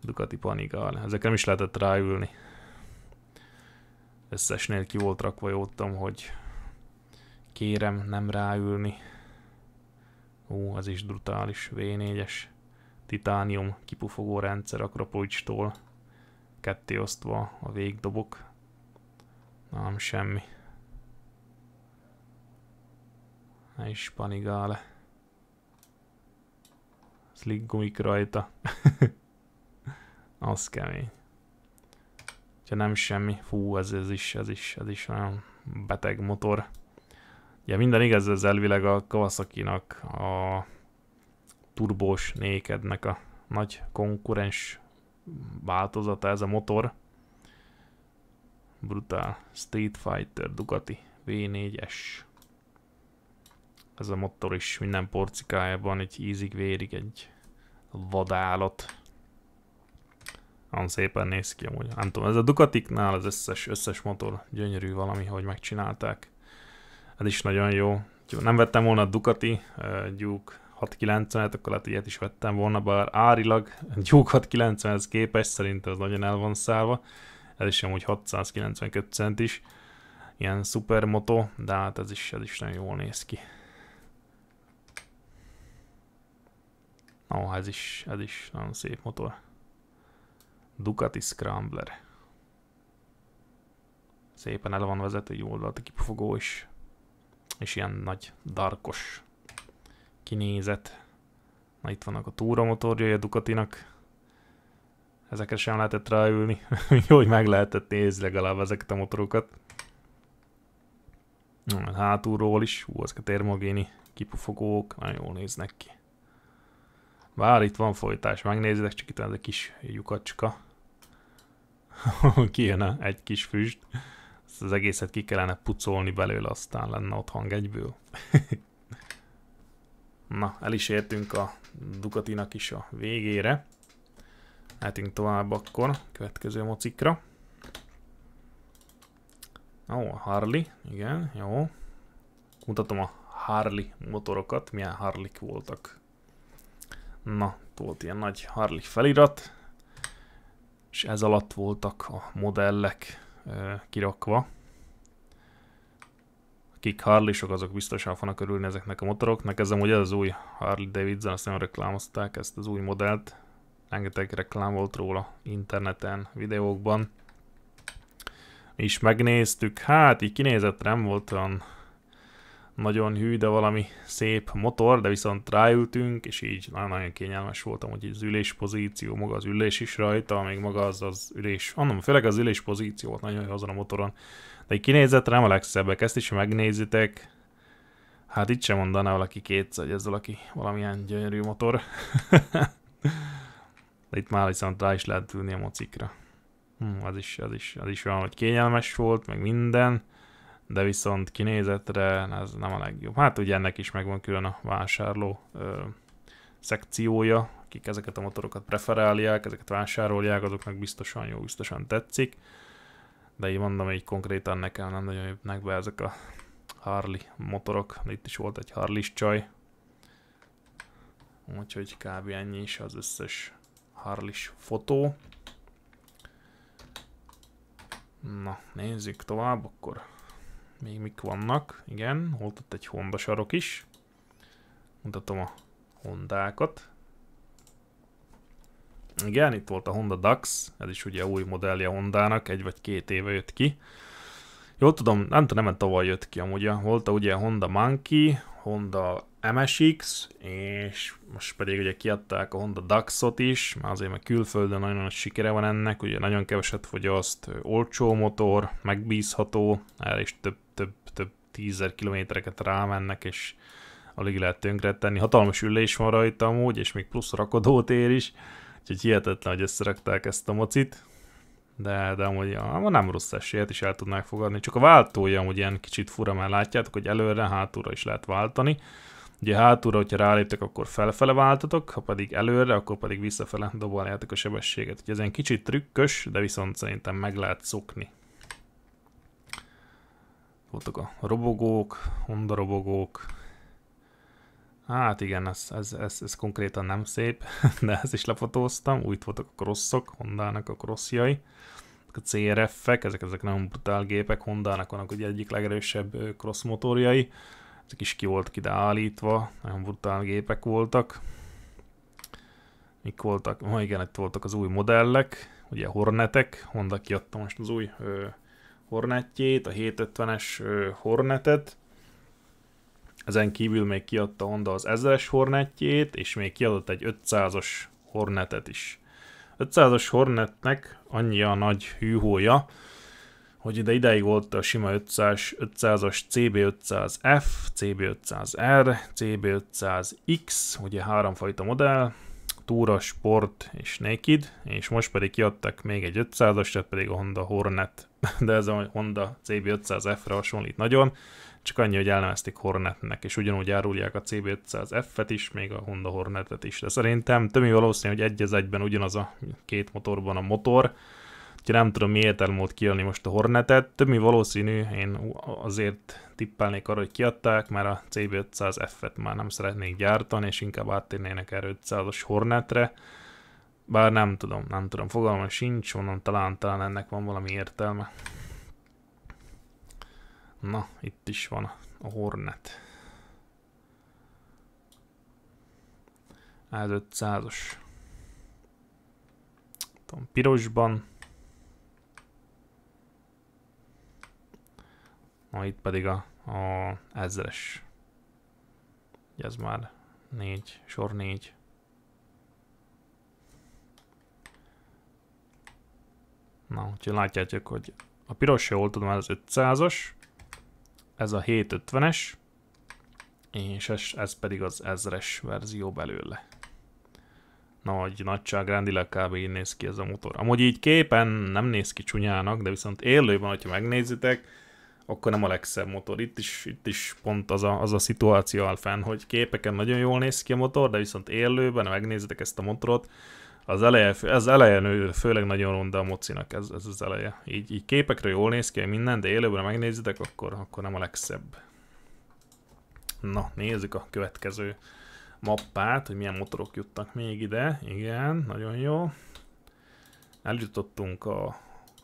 Ducati Panigale, ezekre nem is lehetett ráülni. Összesnél ki volt rakva, jótam, hogy kérem nem ráülni. Ú, az is brutális, V4-es titánium kipufogó rendszer Akropolicstól ketté osztva a végdobok. Nem semmi. És panigál. gumik rajta. Az kemény. Ha nem semmi. Fú, ez, ez is, ez is, ez is olyan beteg motor. Ugye minden igaz, ez elvileg a kawasaki a turbós nékednek a nagy konkurens változata ez a motor. Brutál Street Fighter Ducati V4-es ez a motor is minden porcikájában egy ízig-vérig egy vadállat. Nagyon szépen néz ki amúgy. Nem tudom, ez a Ducatiknál az összes, összes motor gyönyörű valami, hogy megcsinálták. Ez is nagyon jó. Ha nem vettem volna a Ducati uh, 690-et, akkor lehet ilyet is vettem volna, bár árilag gyúk 690-hez képest szerintem az nagyon el van szállva. Ez is amúgy 692 cent is. Ilyen szupermoto, de hát ez is, ez is nagyon jól néz ki. Ó, oh, ez is, ez is nagyon szép motor. Ducati Scrambler. Szépen el van jó oldalt, kipufogó is. És ilyen nagy, darkos kinézet. Na itt vannak a motorjai a Ducatinak. Ezekre sem lehetett ráülni. Jó, hogy meg lehetett nézni legalább ezeket a motorokat. Hát Hátulról is, hú, ezek a termogéni kipufogók, nagyon jól néznek ki. Vár, itt van folytás, megnézzétek, csak itt van ez a kis lyukacska. Kijön egy kis füst. Ezt az egészet ki kellene pucolni belőle, aztán lenne ott hang egyből. Na, el is értünk a Ducatinak is a végére. Átünk tovább akkor, következő mocikra. Ó, Harley, igen, jó. Mutatom a Harley motorokat, milyen Harley voltak Na, volt ilyen nagy Harley felirat, és ez alatt voltak a modellek e, kirakva. Akik Sok azok biztosan fognak örülni ezeknek a motoroknak. Ez amúgy ez az új Harley Davidson, azt nem reklámozták ezt az új modellt. Rengeteg reklám volt róla interneten, videókban. Mi is megnéztük, hát így kinézett, nem volt olyan nagyon hű, de valami szép motor, de viszont ráültünk, és így nagyon-nagyon kényelmes voltam, hogy az ülés pozíció, maga az ülés is rajta, még maga az az ülés, annam, főleg az ülés pozíció volt nagyon jó azon a motoron, de egy kinézetre nem a legszebbek, ezt is megnézitek, hát itt sem mondaná valaki két, hogy ez valaki valamilyen gyönyörű motor. de itt már viszont rá is lehet ülni a mocikra. Hm, az is, az is, az is olyan, hogy kényelmes volt, meg minden de viszont kinézetre ez nem a legjobb. Hát ugye ennek is megvan külön a vásárló ö, szekciója, akik ezeket a motorokat preferálják, ezeket vásárolják, azoknak biztosan jó, biztosan tetszik, de így mondom, így konkrétan nekem nem nagyon jönnek be ezek a Harley motorok, de itt is volt egy harley csaj, úgyhogy kb. ennyi is az összes harley fotó. Na, nézzük tovább, akkor még mik vannak? Igen, volt ott egy Honda sarok is. Mutatom a Hondákat. Igen, itt volt a Honda DAX, ez is ugye új modellje Hondának, egy vagy két éve jött ki. Jól tudom, nem tudom, nem tavaly jött ki amúgy, volt a ugye Honda Monkey, Honda MSX, és most pedig ugye kiadták a Honda Daxot is, már azért mert külföldön nagyon nagy sikere van ennek, ugye nagyon keveset fogyaszt, olcsó motor, megbízható, el is több több, több tízer kilométereket rámennek, és alig lehet tönkretenni. Hatalmas ülés van rajta amúgy, és még plusz rakodótér is, úgyhogy hihetetlen, hogy összerakták ezt a mocit. De, de amúgy ja, nem rossz esélyet is el tudnák fogadni, csak a váltója amúgy ilyen kicsit fura, mert látjátok, hogy előre, hátulra is lehet váltani. Ugye hátulra, hogyha ráléptek, akkor felfele váltatok, ha pedig előre, akkor pedig visszafele doboljátok a sebességet. Ugye ez egy kicsit trükkös, de viszont szerintem meg lehet szokni voltak a robogók, Honda robogók, Hát igen, ez, ez, ez, ez konkrétan nem szép, de ezt is lefotóztam. Úgy voltak a crossok, Hondának a crossjai. A CRF-ek, ezek, ezek nagyon brutál gépek, Hondának vannak ugye egyik legerősebb cross motorjai. Ezek is ki volt ide állítva, nagyon brutál gépek voltak. Mik voltak? Ma igen, itt voltak az új modellek, ugye Hornetek, Honda kiadta most az új ö, Hornetjét, a 750-es Hornetet, ezen kívül még kiadta Honda az 1000-es Hornetjét, és még kiadott egy 500-as Hornetet is. 500-as Hornetnek annyi a nagy hűhója, hogy ide ideig volt a sima 500, 500 cb CB500F, CB500R, CB500X, ugye háromfajta modell, túra, sport és naked, és most pedig kiadtak még egy 500 tehát pedig a Honda Hornet, de ez a Honda CB500F-re hasonlít nagyon, csak annyi, hogy elnevezték Hornetnek, és ugyanúgy árulják a CB500F-et is, még a Honda Hornetet is, de szerintem tömi valószínű, hogy egy egyben ugyanaz a két motorban a motor, Úgyhogy nem tudom, miért elmúlt kiadni most a Hornetet. mi valószínű, én azért tippelnék arra, hogy kiadták, mert a CB500F-et már nem szeretnék gyártani, és inkább áttérnének erre 500 os Hornetre. Bár nem tudom, nem tudom, fogalmam sincs, mondom, talán, talán ennek van valami értelme. Na, itt is van a Hornet. Ez 500-os. pirosban, Ah, itt pedig a, a ezres. Ugye ez már négy, sor négy. Na, úgyhogy látjátok, hogy a piros, jól tudom, ez 500-as, ez a 750-es, és ez, ez pedig az ezres verzió belőle. Na, hogy nagyságrendileg kb. így néz ki ez a motor. Amúgy így képen nem néz ki csúnyának, de viszont élőben, hogyha megnézitek, akkor nem a legszebb motor. Itt is, itt is pont az a, az a szituáció áll fenn, hogy képeken nagyon jól néz ki a motor, de viszont élőben, ha megnézitek ezt a motorot, az eleje, ez elején főleg nagyon ronda a mocinak, ez, ez az eleje. Így, így képekről jól néz ki minden, de élőben ha megnézitek, akkor, akkor nem a legszebb. Na, nézzük a következő mappát, hogy milyen motorok juttak még ide. Igen, nagyon jó. Eljutottunk a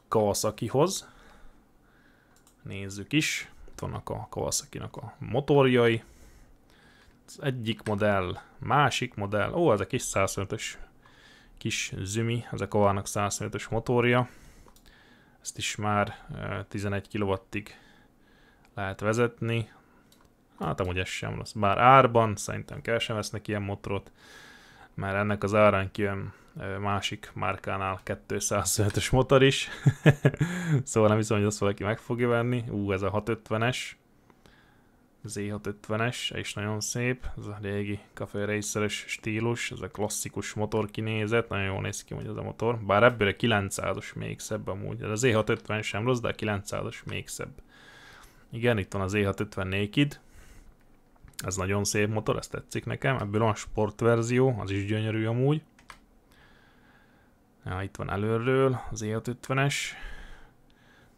Kawasaki-hoz nézzük is. Itt vannak a kawasaki a motorjai. Az egyik modell, másik modell. Ó, ez a kis 105-ös kis zümi, ez a kavának 105-ös motorja. Ezt is már 11 eh, kw lehet vezetni. Hát amúgy ez sem lesz. Bár árban szerintem kell sem vesznek ilyen motorot, mert ennek az árán kijön másik márkánál 205-ös motor is, szóval nem hiszem, hogy azt valaki meg fogja venni. Ú, ez a 650-es, Z650-es, és nagyon szép, ez a régi Café racer stílus, ez a klasszikus motor kinézet, nagyon jól néz ki, hogy ez a motor, bár ebből a 900-os még szebb amúgy, ez a Z650 sem rossz, de a 900-os még szebb. Igen, itt van az E650 Naked, ez nagyon szép motor, ez tetszik nekem, ebből van sportverzió, az is gyönyörű amúgy. Ja, itt van előről az e 50 es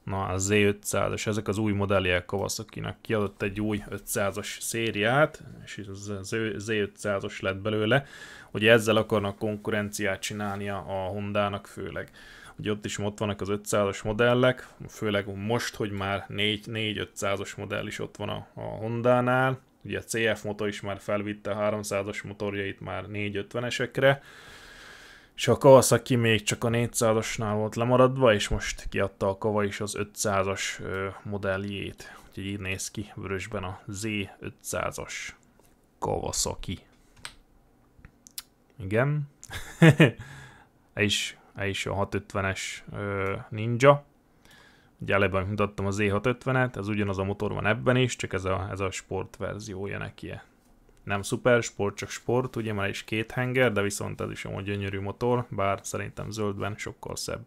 Na, a Z500-as, ezek az új modelliek Kawasaki-nak kiadott egy új 500-as szériát, és az z 500 os lett belőle. Ugye ezzel akarnak konkurenciát csinálnia a Honda-nak főleg. Ugye ott is ott vannak az 500-as modellek, főleg most, hogy már 4-500-as modell is ott van a, a Honda-nál. Ugye a CF motor is már felvitte 300-as motorjait már 450-esekre és a Kawasaki még csak a 400-asnál volt lemaradva, és most kiadta a Kava is az 500-as modelljét. Úgyhogy így néz ki vörösben a Z500-as Kawasaki. Igen. e, is, e is a 650-es Ninja. Ugye előbb mutattam az z 650 et ez ugyanaz a motor van ebben is, csak ez a, ez a sport verziója neki. -e nem szuper sport, csak sport, ugye már is két henger, de viszont ez is amúgy gyönyörű motor, bár szerintem zöldben sokkal szebb.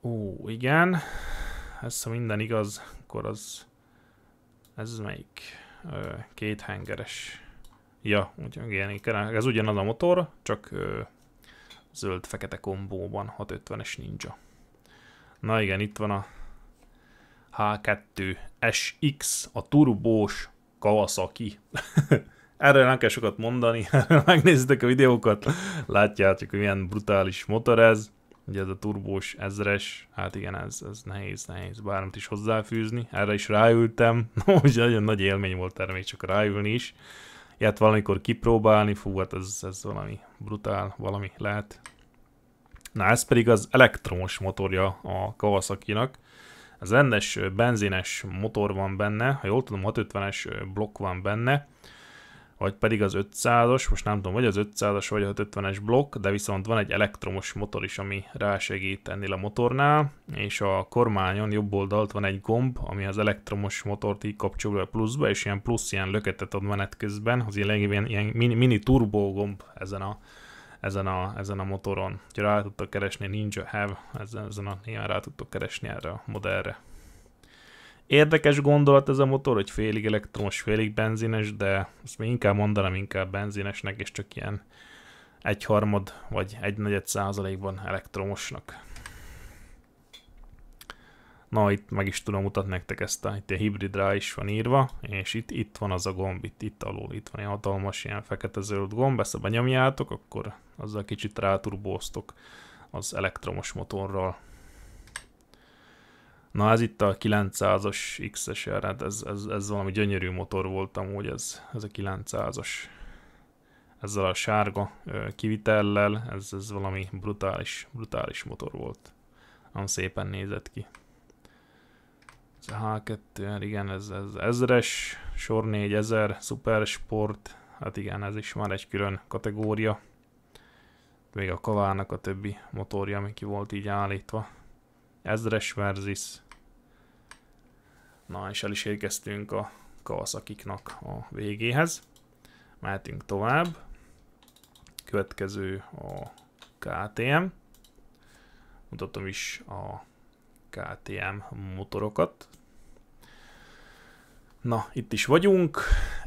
Ó, igen, ez ha minden igaz, akkor az, ez melyik? Ö, két hengeres. Ja, ugyan, igen, igen, ez ugyanaz a motor, csak zöld-fekete kombóban, 650-es ninja. Na igen, itt van a H2 SX, a turbós Kawasaki. Erről nem kell sokat mondani, megnézitek a videókat, látjátok, hogy milyen brutális motor ez. Ugye ez a turbós ezres, hát igen, ez, ez nehéz, nehéz bármit is hozzáfűzni. Erre is ráültem, most nagyon nagy élmény volt erre még csak ráülni is. Ilyet valamikor kipróbálni, fú, hát ez, ez valami brutál, valami lehet. Na ez pedig az elektromos motorja a Kawasaki-nak. Az rendes benzines motor van benne, ha jól tudom 650-es blokk van benne, vagy pedig az 500-as, most nem tudom, vagy az 500-as, vagy a 550-es blokk, de viszont van egy elektromos motor is, ami rásegít ennél a motornál, és a kormányon jobb oldalt van egy gomb, ami az elektromos motort így kapcsolja pluszba, és ilyen plusz ilyen löketet ad menet közben, az ilyen, ilyen mini, mini turbó gomb ezen a ezen a, ezen a motoron. Úgyhogy rá tudtok keresni Ninja Have, ezen, ezen a néha rá tudtok keresni erre a modellre. Érdekes gondolat ez a motor, hogy félig elektromos, félig benzines, de ezt még inkább mondanám inkább benzinesnek, és csak ilyen egyharmad vagy egynegyed százalékban elektromosnak. Na, itt meg is tudom mutatni nektek ezt a, itt a hibrid rá is van írva, és itt, itt van az a gomb, itt, itt alul, itt van egy hatalmas ilyen fekete-zöld gomb, ezt ha benyomjátok, akkor azzal kicsit ráturbóztok az elektromos motorral. Na ez itt a 900-as XSR, hát ez, ez, ez valami gyönyörű motor volt amúgy, ez, ez a 900-as. Ezzel a sárga kivitellel, ez, ez valami brutális, brutális motor volt. Nagyon szépen nézett ki. Ez a H2, er, igen, ez, ez ezres, sor 4000, szuper sport, hát igen, ez is már egy külön kategória még a kavának a többi motorja, ami ki volt így állítva. Ezres versus. Na, és el is érkeztünk a kavaszakiknak a végéhez. Mehetünk tovább. Következő a KTM. Mutatom is a KTM motorokat. Na, itt is vagyunk.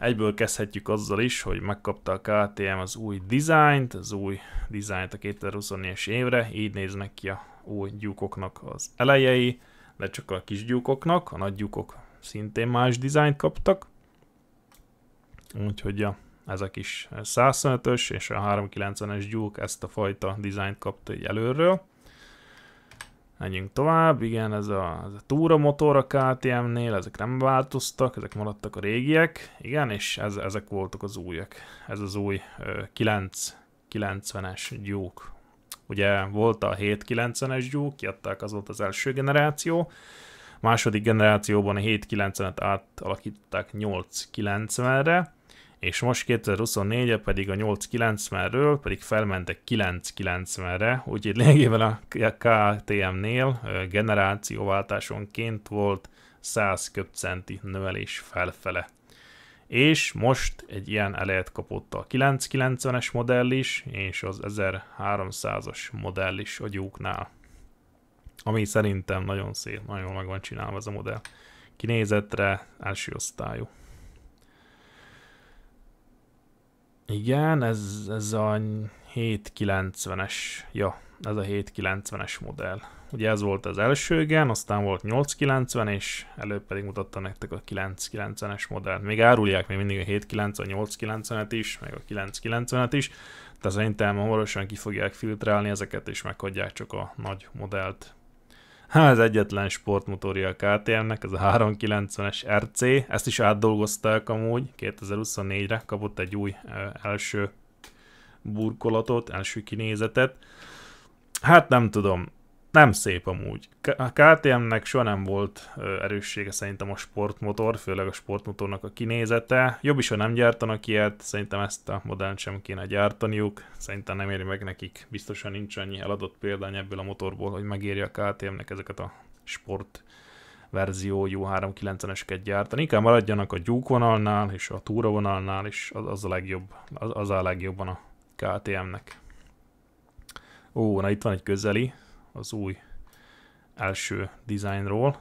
Egyből kezdhetjük azzal is, hogy megkapta a KTM az új dizájnt, az új dizájnt a 2024-es évre, így néznek ki a új gyúkoknak az elejei, de csak a kis gyúkoknak, a nagy gyúkok szintén más dizájnt kaptak, úgyhogy a, ezek is 105 ös és a 390-es gyúk ezt a fajta dizájnt kapta egy előről. Menjünk tovább, igen, ez a, ez a motor a KTM-nél, ezek nem változtak, ezek maradtak a régiek, igen, és ez, ezek voltak az újak. Ez az új ö, 9, es gyúk. Ugye volt a 790-es gyúk, kiadták az volt az első generáció, második generációban a 790-et átalakították 890-re, és most 2024-re pedig a 890-ről pedig felmentek 990-re, úgyhogy lényegében a KTM-nél generációváltásonként volt 100 köbcenti növelés felfele. És most egy ilyen elejét kapott a 990-es modell is, és az 1300-as modell is a gyúknál. Ami szerintem nagyon szép, nagyon meg van csinálva ez a modell. Kinézetre, első osztályú. Igen, ez, ez a 790-es, ja, ez a 790-es modell. Ugye ez volt az első igen, aztán volt 890, és előbb pedig mutattam nektek a 990-es modellt. Még árulják még mindig a 790, 890-et is, meg a 990-et is, de szerintem hamarosan ki fogják filtrálni ezeket, és meghagyják csak a nagy modellt az egyetlen sportmotorja a KTM-nek, ez a 390-es RC, ezt is átdolgozták amúgy, 2024-re kapott egy új első burkolatot, első kinézetet. Hát nem tudom, nem szép amúgy. A KTM-nek soha nem volt erőssége szerintem a sportmotor, főleg a sportmotornak a kinézete. Jobb is, ha nem gyártanak ilyet, szerintem ezt a modellt sem kéne gyártaniuk. Szerintem nem éri meg nekik, biztosan nincs annyi eladott példány ebből a motorból, hogy megérje a KTM-nek ezeket a sport jó 390-eseket gyártani. Inkább maradjanak a gyúkvonalnál és a túravonalnál, és az, az a legjobb, az, az a legjobban a KTM-nek. Ó, na itt van egy közeli, az új első dizájnról.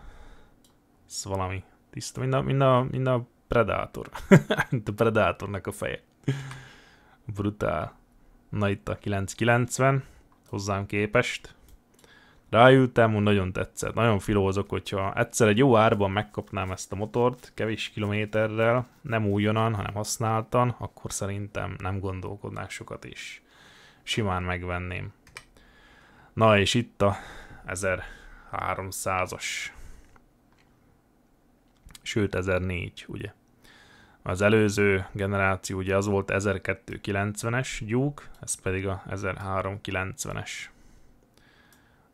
Ez valami tiszta, mint a, mint a, mint a Predator. mint a Predatornak a feje. Brutál. Na itt a 990, hozzám képest. Rájöttem, hogy nagyon tetszett. Nagyon filózok, hogyha egyszer egy jó árban megkapnám ezt a motort, kevés kilométerrel, nem újonnan, hanem használtan, akkor szerintem nem gondolkodnák sokat is. Simán megvenném. Na és itt a 1300-as, sőt 1004, ugye. Az előző generáció ugye az volt 1290-es gyúk, ez pedig a 1390-es.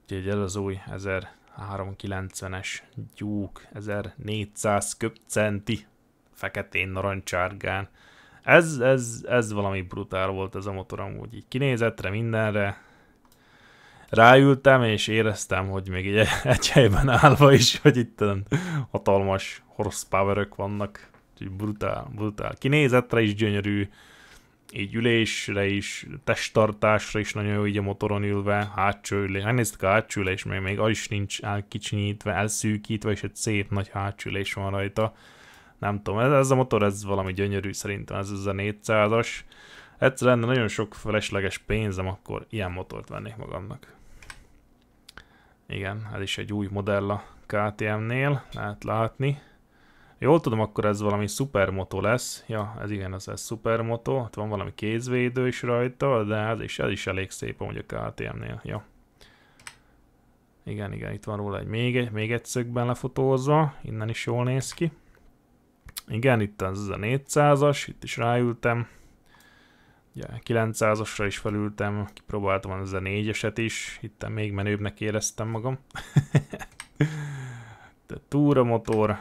Úgyhogy ez az új 1390-es gyúk, 1400 köpcenti, feketén narancsárgán. Ez, ez, ez valami brutál volt ez a motor amúgy így kinézetre, mindenre, ráültem, és éreztem, hogy még egy, egy helyben állva is, hogy itt hatalmas horsepower vannak, úgyhogy brutál, brutál. Kinézetre is gyönyörű, így ülésre is, testtartásra is nagyon jó így a motoron ülve, hátsó ülés, megnéztük a hátsó ülés, még, még az is nincs elkicsinyítve, elszűkítve, és egy szép nagy hátsó ülés van rajta. Nem tudom, ez, ez a motor, ez valami gyönyörű szerintem, ez, ez a 400-as. Egyszerűen nagyon sok felesleges pénzem, akkor ilyen motort vennék magamnak. Igen, ez is egy új modell a KTM-nél, lehet látni. Jól tudom, akkor ez valami szupermoto lesz. Ja, ez igen, az ez szupermoto. Hát van valami kézvédő is rajta, de ez is, ez is elég szép hogy a KTM-nél. Ja. Igen, igen, itt van róla egy még, egy, még egy szögben lefotózva, innen is jól néz ki. Igen, itt az a 400-as, itt is ráültem. 900-asra is felültem, kipróbáltam az a négyeset is, itt még menőbbnek éreztem magam. De motor.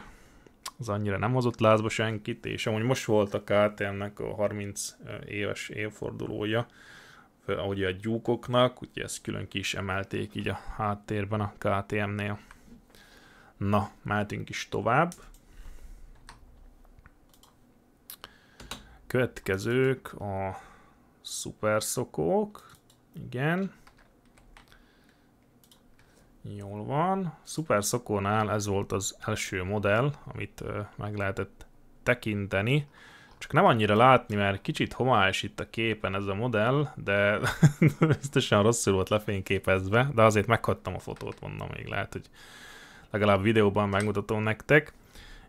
az annyira nem hozott lázba senkit, és amúgy most volt a KTM-nek a 30 éves évfordulója, ahogy a gyúkoknak, úgyhogy ezt külön ki is emelték így a háttérben a KTM-nél. Na, mehetünk is tovább. Következők a Szuper szokók. Igen. Jól van. Szuper szokónál ez volt az első modell, amit meg lehetett tekinteni. Csak nem annyira látni, mert kicsit homályos itt a képen ez a modell, de biztosan rosszul volt lefényképezve, de azért meghattam a fotót, mondom, még lehet, hogy legalább videóban megmutatom nektek.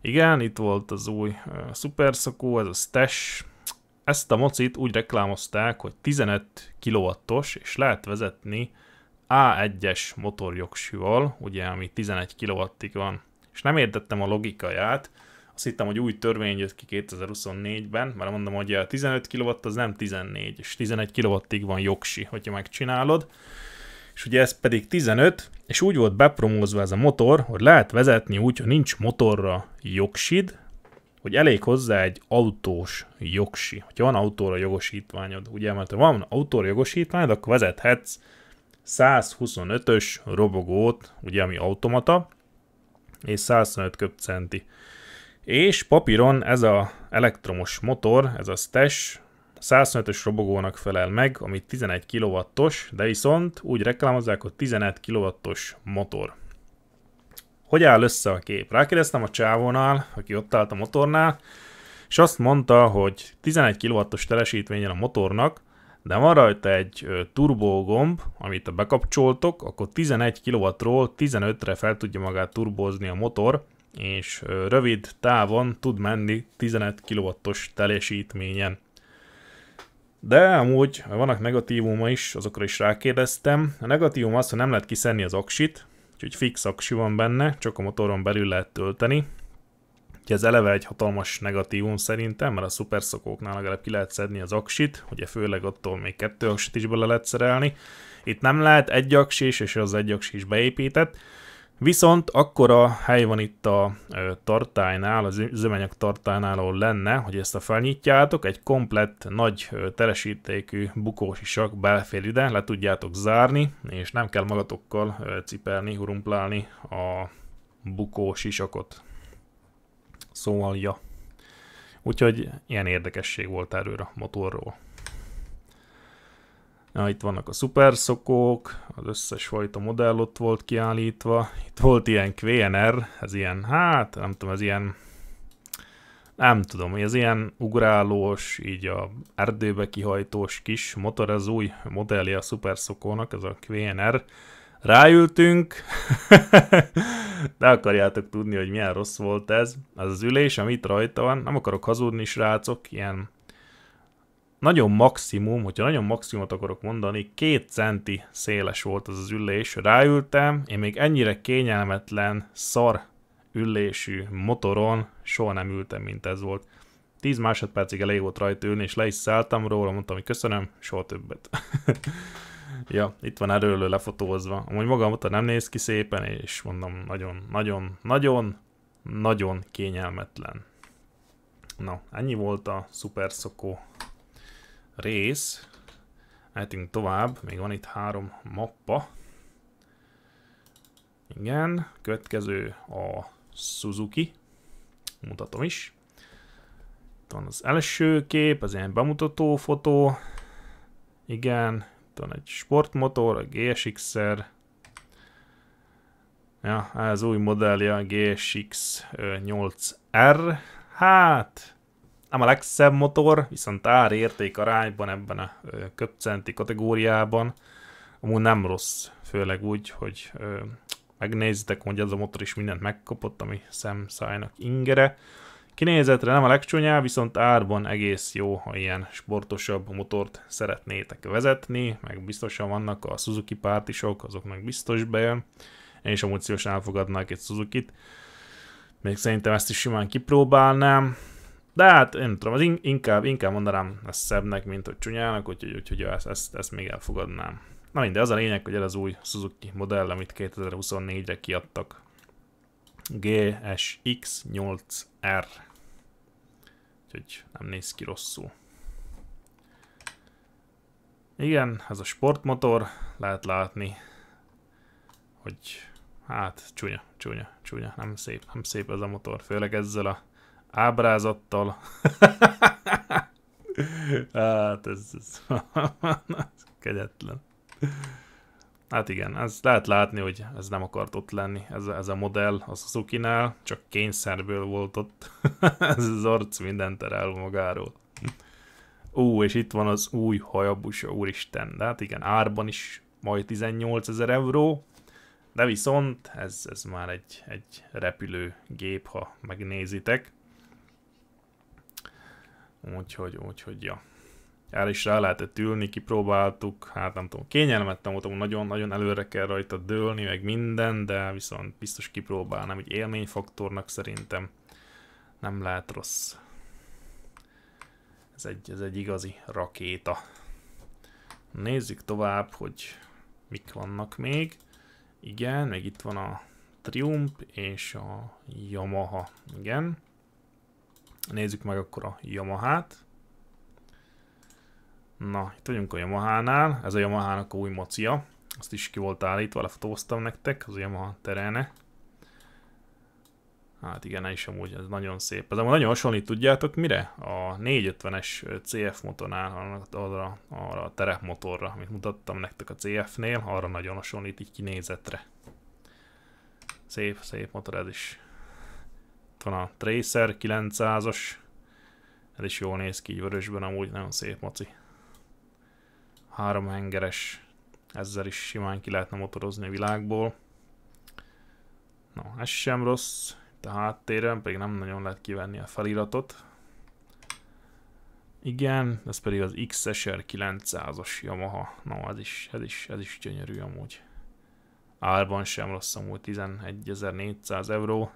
Igen, itt volt az új uh, szuperszakó, ez a stash, ezt a mocit úgy reklámozták, hogy 15 kW-os, és lehet vezetni A1-es motorjogsival, ugye, ami 11 kW-ig van. És nem értettem a logikáját, azt hittem, hogy új törvény jött ki 2024-ben, mert mondom, hogy a 15 kW az nem 14, és 11 kW-ig van jogsi, hogyha megcsinálod. És ugye ez pedig 15, és úgy volt bepromózva ez a motor, hogy lehet vezetni úgy, hogy nincs motorra jogsid, hogy elég hozzá egy autós jogsi. Ha van autóra jogosítványod, ugye, mert ha van autóra jogosítványod, akkor vezethetsz 125-ös robogót, ugye, ami automata, és 125 köbcenti. És papíron ez a elektromos motor, ez a STES, 125-ös robogónak felel meg, ami 11 kW-os, de viszont úgy reklámozzák, hogy 11 kW-os motor hogy áll össze a kép. Rákérdeztem a csávónál, aki ott állt a motornál, és azt mondta, hogy 11 kW-os telesítményen a motornak, de van rajta egy turbógomb, amit bekapcsoltok, akkor 11 kW-ról 15-re fel tudja magát turbózni a motor, és rövid távon tud menni 15 kW-os teljesítményen. De amúgy vannak negatívuma is, azokra is rákérdeztem. A negatívum az, hogy nem lehet kiszenni az aksit, úgyhogy fix aksi van benne, csak a motoron belül lehet tölteni. Úgyhogy ez eleve egy hatalmas negatívum szerintem, mert a szuperszokóknál legalább ki lehet szedni az aksit, ugye főleg attól még kettő aksit is bele lehet szerelni. Itt nem lehet egy is, és az egy aksi is beépített, Viszont akkora hely van itt a tartálynál, az üzemanyag tartálynál, ahol lenne, hogy ezt a felnyitjátok, egy komplett nagy telesítékű bukós isak belfér ide, le tudjátok zárni, és nem kell magatokkal cipelni, hurumplálni a bukós isakot. Szóval, ja. Úgyhogy ilyen érdekesség volt erről a motorról itt vannak a szuperszokók, az összes fajta modell ott volt kiállítva. Itt volt ilyen QNR, ez ilyen, hát nem tudom, ez ilyen, nem tudom, ez ilyen ugrálós, így a erdőbe kihajtós kis motor, ez új modellje a szuperszokónak, ez a QNR. Ráültünk, de akarjátok tudni, hogy milyen rossz volt ez. Az az ülés, amit rajta van, nem akarok hazudni, srácok, ilyen nagyon maximum, hogyha nagyon maximumot akarok mondani, két centi széles volt az az ülés, ráültem, én még ennyire kényelmetlen, szar ülésű motoron soha nem ültem, mint ez volt. 10 másodpercig elég volt rajta ülni, és le is szálltam róla, mondtam, hogy köszönöm, soha többet. ja, itt van erről lefotózva. Amúgy magam ott nem néz ki szépen, és mondom, nagyon, nagyon, nagyon, nagyon kényelmetlen. Na, ennyi volt a szuperszokó rész. Mehetünk tovább, még van itt három mappa. Igen, következő a Suzuki. Mutatom is. Itt van az első kép, az ilyen bemutató fotó. Igen, itt van egy sportmotor, a GSX-szer. Ja, ez új modellje a GSX 8R. Hát, nem a legszebb motor, viszont árérték arányban ebben a köpcenti kategóriában amúgy nem rossz, főleg úgy, hogy megnézzétek, megnézitek, hogy ez a motor is mindent megkapott, ami szemszájnak ingere. Kinézetre nem a legcsonyább, viszont árban egész jó, ha ilyen sportosabb motort szeretnétek vezetni, meg biztosan vannak a Suzuki pártisok, azoknak biztos bejön. Én is amúgy szívesen elfogadnák egy Suzuki-t. Még szerintem ezt is simán kipróbálnám. De hát én tudom, az inkább, inkább mondanám ezt szebbnek, mint hogy csúnyának, úgyhogy, úgyhogy ezt, ezt, ezt még elfogadnám. Na mindegy, az a lényeg, hogy ez az új Suzuki modell, amit 2024-re kiadtak. GSX8R. Úgyhogy nem néz ki rosszul. Igen, ez a sportmotor, lehet látni, hogy hát csúnya, csúnya, csúnya, nem szép, nem szép ez a motor, főleg ezzel a ábrázattal. hát ez, ez, kegyetlen. Hát igen, ez lehet látni, hogy ez nem akart ott lenni, ez, ez a modell a suzuki csak kényszerből volt ott. ez az arc mindent terel magáról. Ú, és itt van az új hajabusa, úristen, de hát igen, árban is majd 18 ezer euró, de viszont ez, ez már egy, egy repülőgép, ha megnézitek. Úgyhogy, úgyhogy, ja. El is rá lehetett ülni, kipróbáltuk, hát nem tudom, kényelmettem voltam, nagyon-nagyon előre kell rajta dőlni, meg minden, de viszont biztos kipróbálnám, hogy élményfaktornak szerintem nem lehet rossz. Ez egy, ez egy igazi rakéta. Nézzük tovább, hogy mik vannak még. Igen, meg itt van a Triumph és a Yamaha. Igen. Nézzük meg akkor a Yamaha-t. Na, itt vagyunk a Yamaha-nál. Ez a Yamaha-nak a új mocia. Azt is ki volt állítva, lefotóztam nektek, az a Yamaha terene. Hát igen, is amúgy, ez nagyon szép. Ez amúgy nagyon hasonlít, tudjátok mire? A 450-es CF motornál, arra, arra a terepmotorra, amit mutattam nektek a CF-nél, arra nagyon hasonlít így kinézetre. Szép, szép motor ez is. Ott van a Tracer 900-as. Ez is jól néz ki így vörösben, amúgy nagyon szép maci. Három hengeres. Ezzel is simán ki lehetne motorozni a világból. Na, ez sem rossz. Itt a háttéren pedig nem nagyon lehet kivenni a feliratot. Igen, ez pedig az XSR 900-as Yamaha. Na, no, ez is, ez is, ez is gyönyörű amúgy. Árban sem rossz amúgy, 11.400 euró.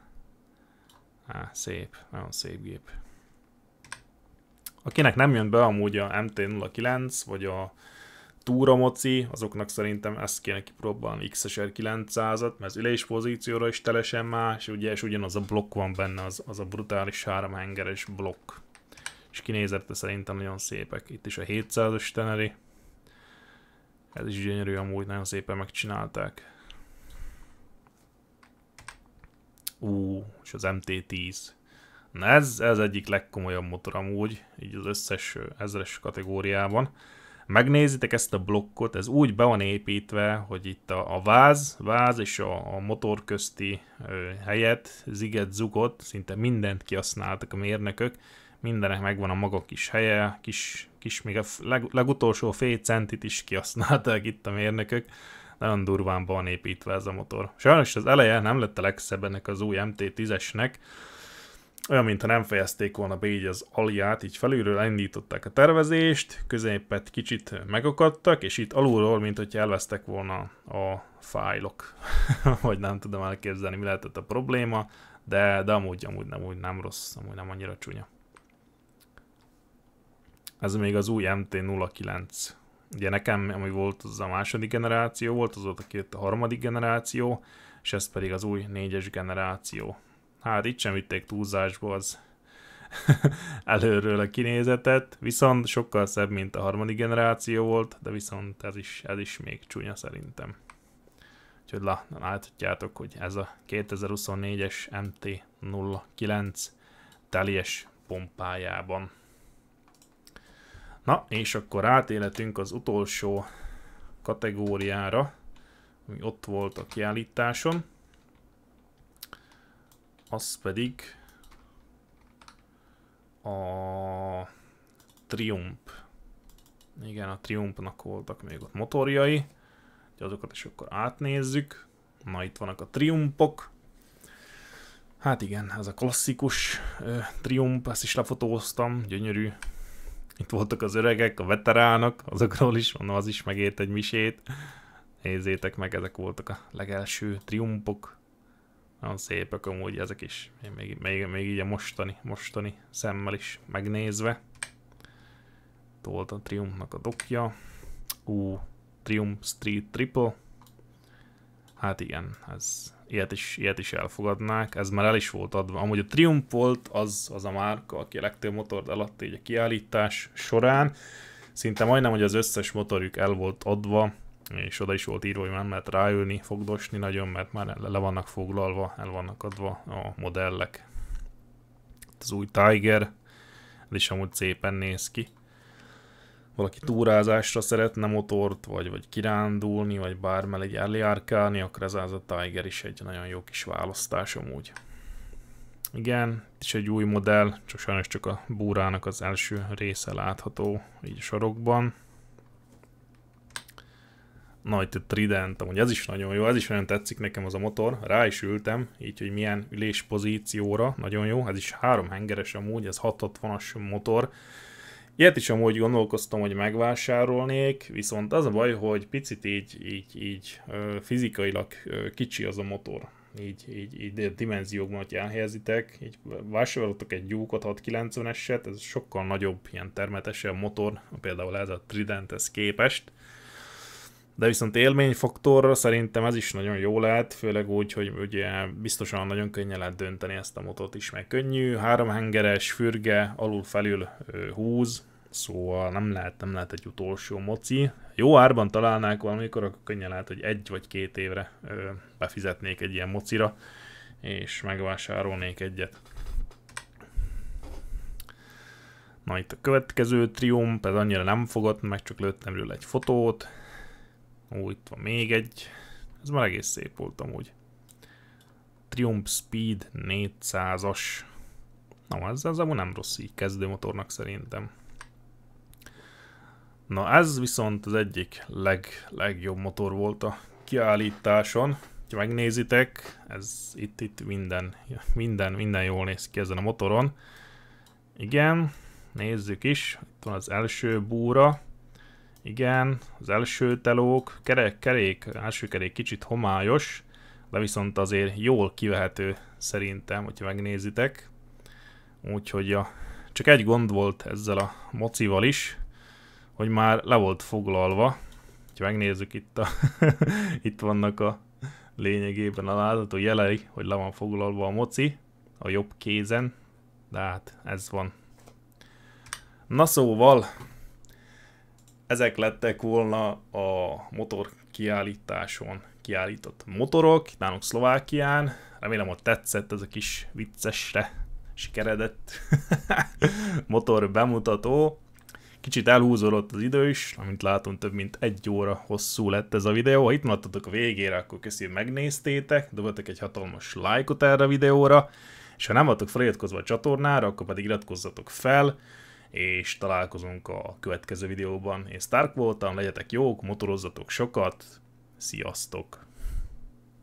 Á, szép, nagyon szép gép. Akinek nem jön be amúgy a MT-09 vagy a Moci, azoknak szerintem ezt kéne kipróbálni XSR 900-at, mert az pozícióra is teljesen más, ugye, és ugyanaz a blokk van benne, az, az a brutális háromhengeres blokk. És kinézette szerintem nagyon szépek. Itt is a 700-as teneri. Ez is gyönyörű, amúgy nagyon szépen megcsinálták. U és az MT-10. Na ez, ez egyik legkomolyabb motor amúgy, így az összes ezres kategóriában. Megnézitek ezt a blokkot, ez úgy be van építve, hogy itt a, a váz, váz és a, a motor közti ö, helyet, ziget, zugot, szinte mindent kiasználtak a mérnökök, mindenek megvan a maga kis helye, kis, kis még a leg, legutolsó fél centit is kihasználták itt a mérnökök, nagyon durván van építve ez a motor. Sajnos az eleje nem lett a legszebb ennek az új MT-10-esnek, olyan, mintha nem fejezték volna be így az aliát, így felülről elindították a tervezést, középet kicsit megakadtak, és itt alulról, mint hogyha elvesztek volna a fájlok, vagy nem tudom elképzelni, mi lehetett a probléma, de, de amúgy, amúgy nem, úgy nem rossz, amúgy nem annyira csúnya. Ez még az új MT-09 Ugye nekem, ami volt, az a második generáció volt, az volt a két a harmadik generáció, és ez pedig az új négyes generáció. Hát itt sem vitték túlzásba az előről a kinézetet, viszont sokkal szebb, mint a harmadik generáció volt, de viszont ez is, ez is még csúnya szerintem. Úgyhogy la, láthatjátok, hogy ez a 2024-es MT-09 teljes pompájában. Na, és akkor átéletünk az utolsó kategóriára, ami ott volt a kiállításon. Az pedig a Triumph. Igen, a Triumphnak voltak még ott motorjai. de azokat is akkor átnézzük. Na, itt vannak a Triumphok. Hát igen, ez a klasszikus uh, Triumph, ezt is lefotóztam, gyönyörű, itt voltak az öregek, a veteránok, azokról is, mondom, az is megért egy misét. Nézzétek meg, ezek voltak a legelső triumpok, Nagyon szépek amúgy ezek is, még, még, még így a mostani, mostani szemmel is megnézve. Itt volt a triumfnak a dokja. Ú, Triumph Street Triple. Hát igen, ez, ilyet is, ilyet is elfogadnák, ez már el is volt adva. Amúgy a Triumph volt az, az a márka, aki a legtöbb motort eladt így a kiállítás során, szinte majdnem, hogy az összes motorjuk el volt adva, és oda is volt írva, hogy nem lehet ráülni, fogdosni nagyon, mert már le vannak foglalva, el vannak adva a modellek. Hát az új Tiger, ez is amúgy szépen néz ki valaki túrázásra szeretne motort, vagy, vagy kirándulni, vagy egy eljárkálni, akkor ez az a Tiger is egy nagyon jó kis választás amúgy. Igen, és egy új modell, csak sajnos csak a búrának az első része látható így a sarokban. Na, itt a Trident, amúgy ez is nagyon jó, ez is nagyon tetszik nekem az a motor, rá is ültem, így, hogy milyen üléspozícióra, nagyon jó, ez is három hengeres amúgy, ez 660-as motor, Ilyet is amúgy gondolkoztam, hogy megvásárolnék, viszont az a baj, hogy picit így, így, így fizikailag kicsi az a motor. Így, így, így dimenziókban, hogy elhelyezitek, így vásároltok egy gyúkot 690-eset, ez sokkal nagyobb, ilyen termetesebb motor, például ez a Tridenthez képest, de viszont élményfaktorra szerintem ez is nagyon jó lehet, főleg úgy, hogy ugye biztosan nagyon könnyen lehet dönteni ezt a motot is, meg könnyű, háromhengeres, fürge, alul-felül húz, szóval nem lehet, nem lehet egy utolsó moci. Jó árban találnák valamikor, akkor könnyen lehet, hogy egy vagy két évre befizetnék egy ilyen mocira, és megvásárolnék egyet. Na itt a következő triumf, ez annyira nem fogott, meg csak lőttem róla egy fotót. Ó, itt van még egy. Ez már egész szép volt amúgy. Triumph Speed 400-as. Na, ez, az amúgy nem rossz így kezdőmotornak szerintem. Na ez viszont az egyik leg, legjobb motor volt a kiállításon. Ha megnézitek, ez itt, itt minden, minden, minden jól néz ki ezen a motoron. Igen, nézzük is, itt van az első búra igen, az első telók, kerek, kerék, első kerék kicsit homályos, de viszont azért jól kivehető szerintem, hogyha megnézitek. Úgyhogy a, csak egy gond volt ezzel a mocival is, hogy már le volt foglalva. Ha megnézzük itt, a itt vannak a lényegében a látható jelei, hogy le van foglalva a moci a jobb kézen, de hát ez van. Na szóval, ezek lettek volna a motor kiállításon kiállított motorok, nálunk Szlovákián. Remélem, hogy tetszett ez a kis viccesre sikeredett motor bemutató. Kicsit elhúzódott az idő is, amint látom több mint egy óra hosszú lett ez a videó. Ha itt maradtatok a végére, akkor köszi, hogy megnéztétek, dobottak egy hatalmas lájkot erre a videóra, és ha nem voltok feliratkozva a csatornára, akkor pedig iratkozzatok fel, és találkozunk a következő videóban. Én Stark voltam, legyetek jók, motorozzatok sokat, sziasztok!